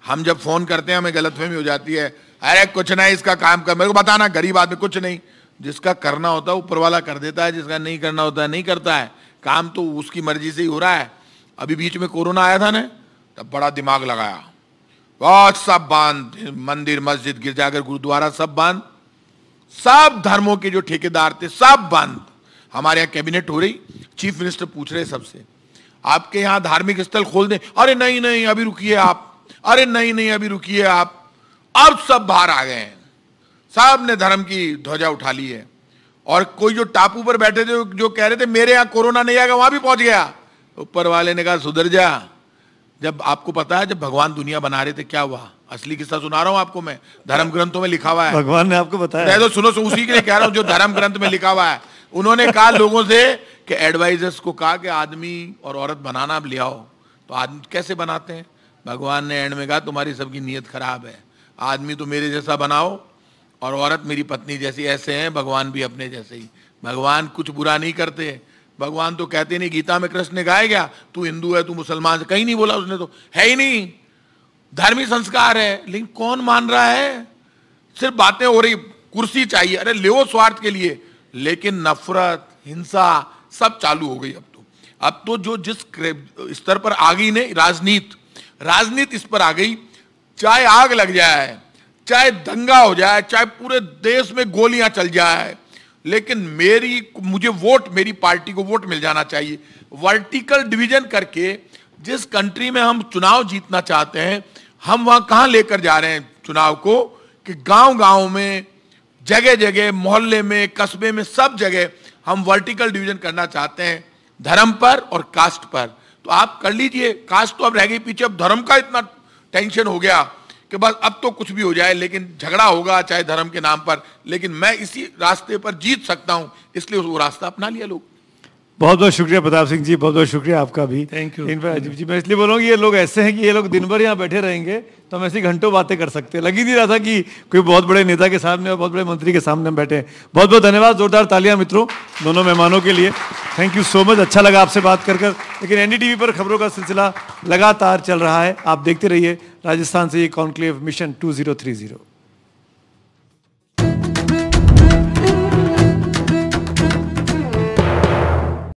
हम जब फ़ोन करते हैं हमें गलतफहमी हो जाती है अरे कुछ नहीं इसका काम कर मेरे को बताना गरीब आदमी कुछ नहीं जिसका करना होता है ऊपर वाला कर देता है जिसका नहीं करना होता है नहीं करता है काम तो उसकी मर्जी से ही हो रहा है अभी बीच में कोरोना आया था ना तब बड़ा दिमाग लगाया बहुत सब बांध मंदिर मस्जिद गिरजाघर गुरुद्वारा सब बांध सब धर्मों के जो ठेकेदार थे सब बंद हमारे यहाँ कैबिनेट हो रही चीफ मिनिस्टर पूछ रहे सबसे आपके यहाँ धार्मिक स्थल खोल दें अरे नहीं नहीं अभी रुकिए आप अरे नहीं नहीं अभी रुकिए आप अब सब बाहर आ गए हैं सब ने धर्म की ध्वजा उठा ली है और कोई जो टापू पर बैठे थे जो कह रहे थे मेरे यहाँ कोरोना नहीं आएगा वहां भी पहुंच गया ऊपर वाले ने कहा सुधर जा जब आपको पता है जब भगवान दुनिया बना रहे थे क्या हुआ असली किस्सा सुना रहा हूं आपको मैं धर्म ग्रंथों में लिखा हुआ है भगवान
ने आपको बताया तो
सुनो सो उसी के लिए कह रहा हूं जो धर्म ग्रंथ में लिखा हुआ है उन्होंने कहा लोगों से कि एडवाइजर्स को कहा कि आदमी और औरत बनाना अब ले आओ तो आदमी कैसे बनाते हैं भगवान ने एंड में कहा तुम्हारी सबकी नीयत खराब है आदमी तो मेरे जैसा बनाओ और औरत मेरी पत्नी जैसी ऐसे हैं भगवान भी अपने जैसे ही भगवान कुछ बुरा नहीं करते भगवान तो कहते नहीं गीता में कृष्ण ने गाया गया तू हिंदू है तू मुसलमान कहीं नहीं बोला उसने तो है ही नहीं धार्मिक संस्कार है लेकिन कौन मान रहा है सिर्फ बातें हो रही कुर्सी चाहिए अरे ले स्वार्थ के लिए लेकिन नफरत हिंसा सब चालू हो गई अब तो अब तो जो जिस स्तर पर आ गई ने राजनीत राजनीति इस पर आ गई चाहे आग लग जाए चाहे दंगा हो जाए चाहे पूरे देश में गोलियां चल जाए लेकिन मेरी मुझे वोट मेरी पार्टी को वोट मिल जाना चाहिए वर्टिकल डिवीजन करके जिस कंट्री में हम चुनाव जीतना चाहते हैं हम वहां कहां लेकर जा रहे हैं चुनाव को कि गांव गांव में जगह जगह मोहल्ले में कस्बे में सब जगह हम वर्टिकल डिवीजन करना चाहते हैं धर्म पर और कास्ट पर तो आप कर लीजिए कास्ट तो अब रह गई पीछे अब धर्म का इतना टेंशन हो गया कि बस अब तो कुछ भी हो जाए लेकिन झगड़ा होगा चाहे धर्म के नाम पर लेकिन मैं इसी रास्ते पर जीत सकता हूं इसलिए
वो रास्ता अपना लिया लोग बहुत बहुत शुक्रिया प्रताप सिंह जी बहुत बहुत शुक्रिया आपका भी थैंक यू इन पर अजीब जी मैं इसलिए बोलूँगी ये लोग ऐसे हैं कि ये लोग दिन भर यहाँ बैठे रहेंगे तो हम ऐसी घंटों बातें कर सकते हैं लग ही नहीं रहा था कि कोई बहुत बड़े नेता के सामने और बहुत बड़े मंत्री के सामने हम बैठे हैं बहुत बहुत धन्यवाद जोरदार तालियां मित्रों दोनों मेहमानों के लिए थैंक यू सो मच अच्छा लगा आपसे बात कर कर लेकिन एन पर खबरों का सिलसिला लगातार चल रहा है आप देखते रहिए राजस्थान से ये कॉन्क्लेव मिशन टू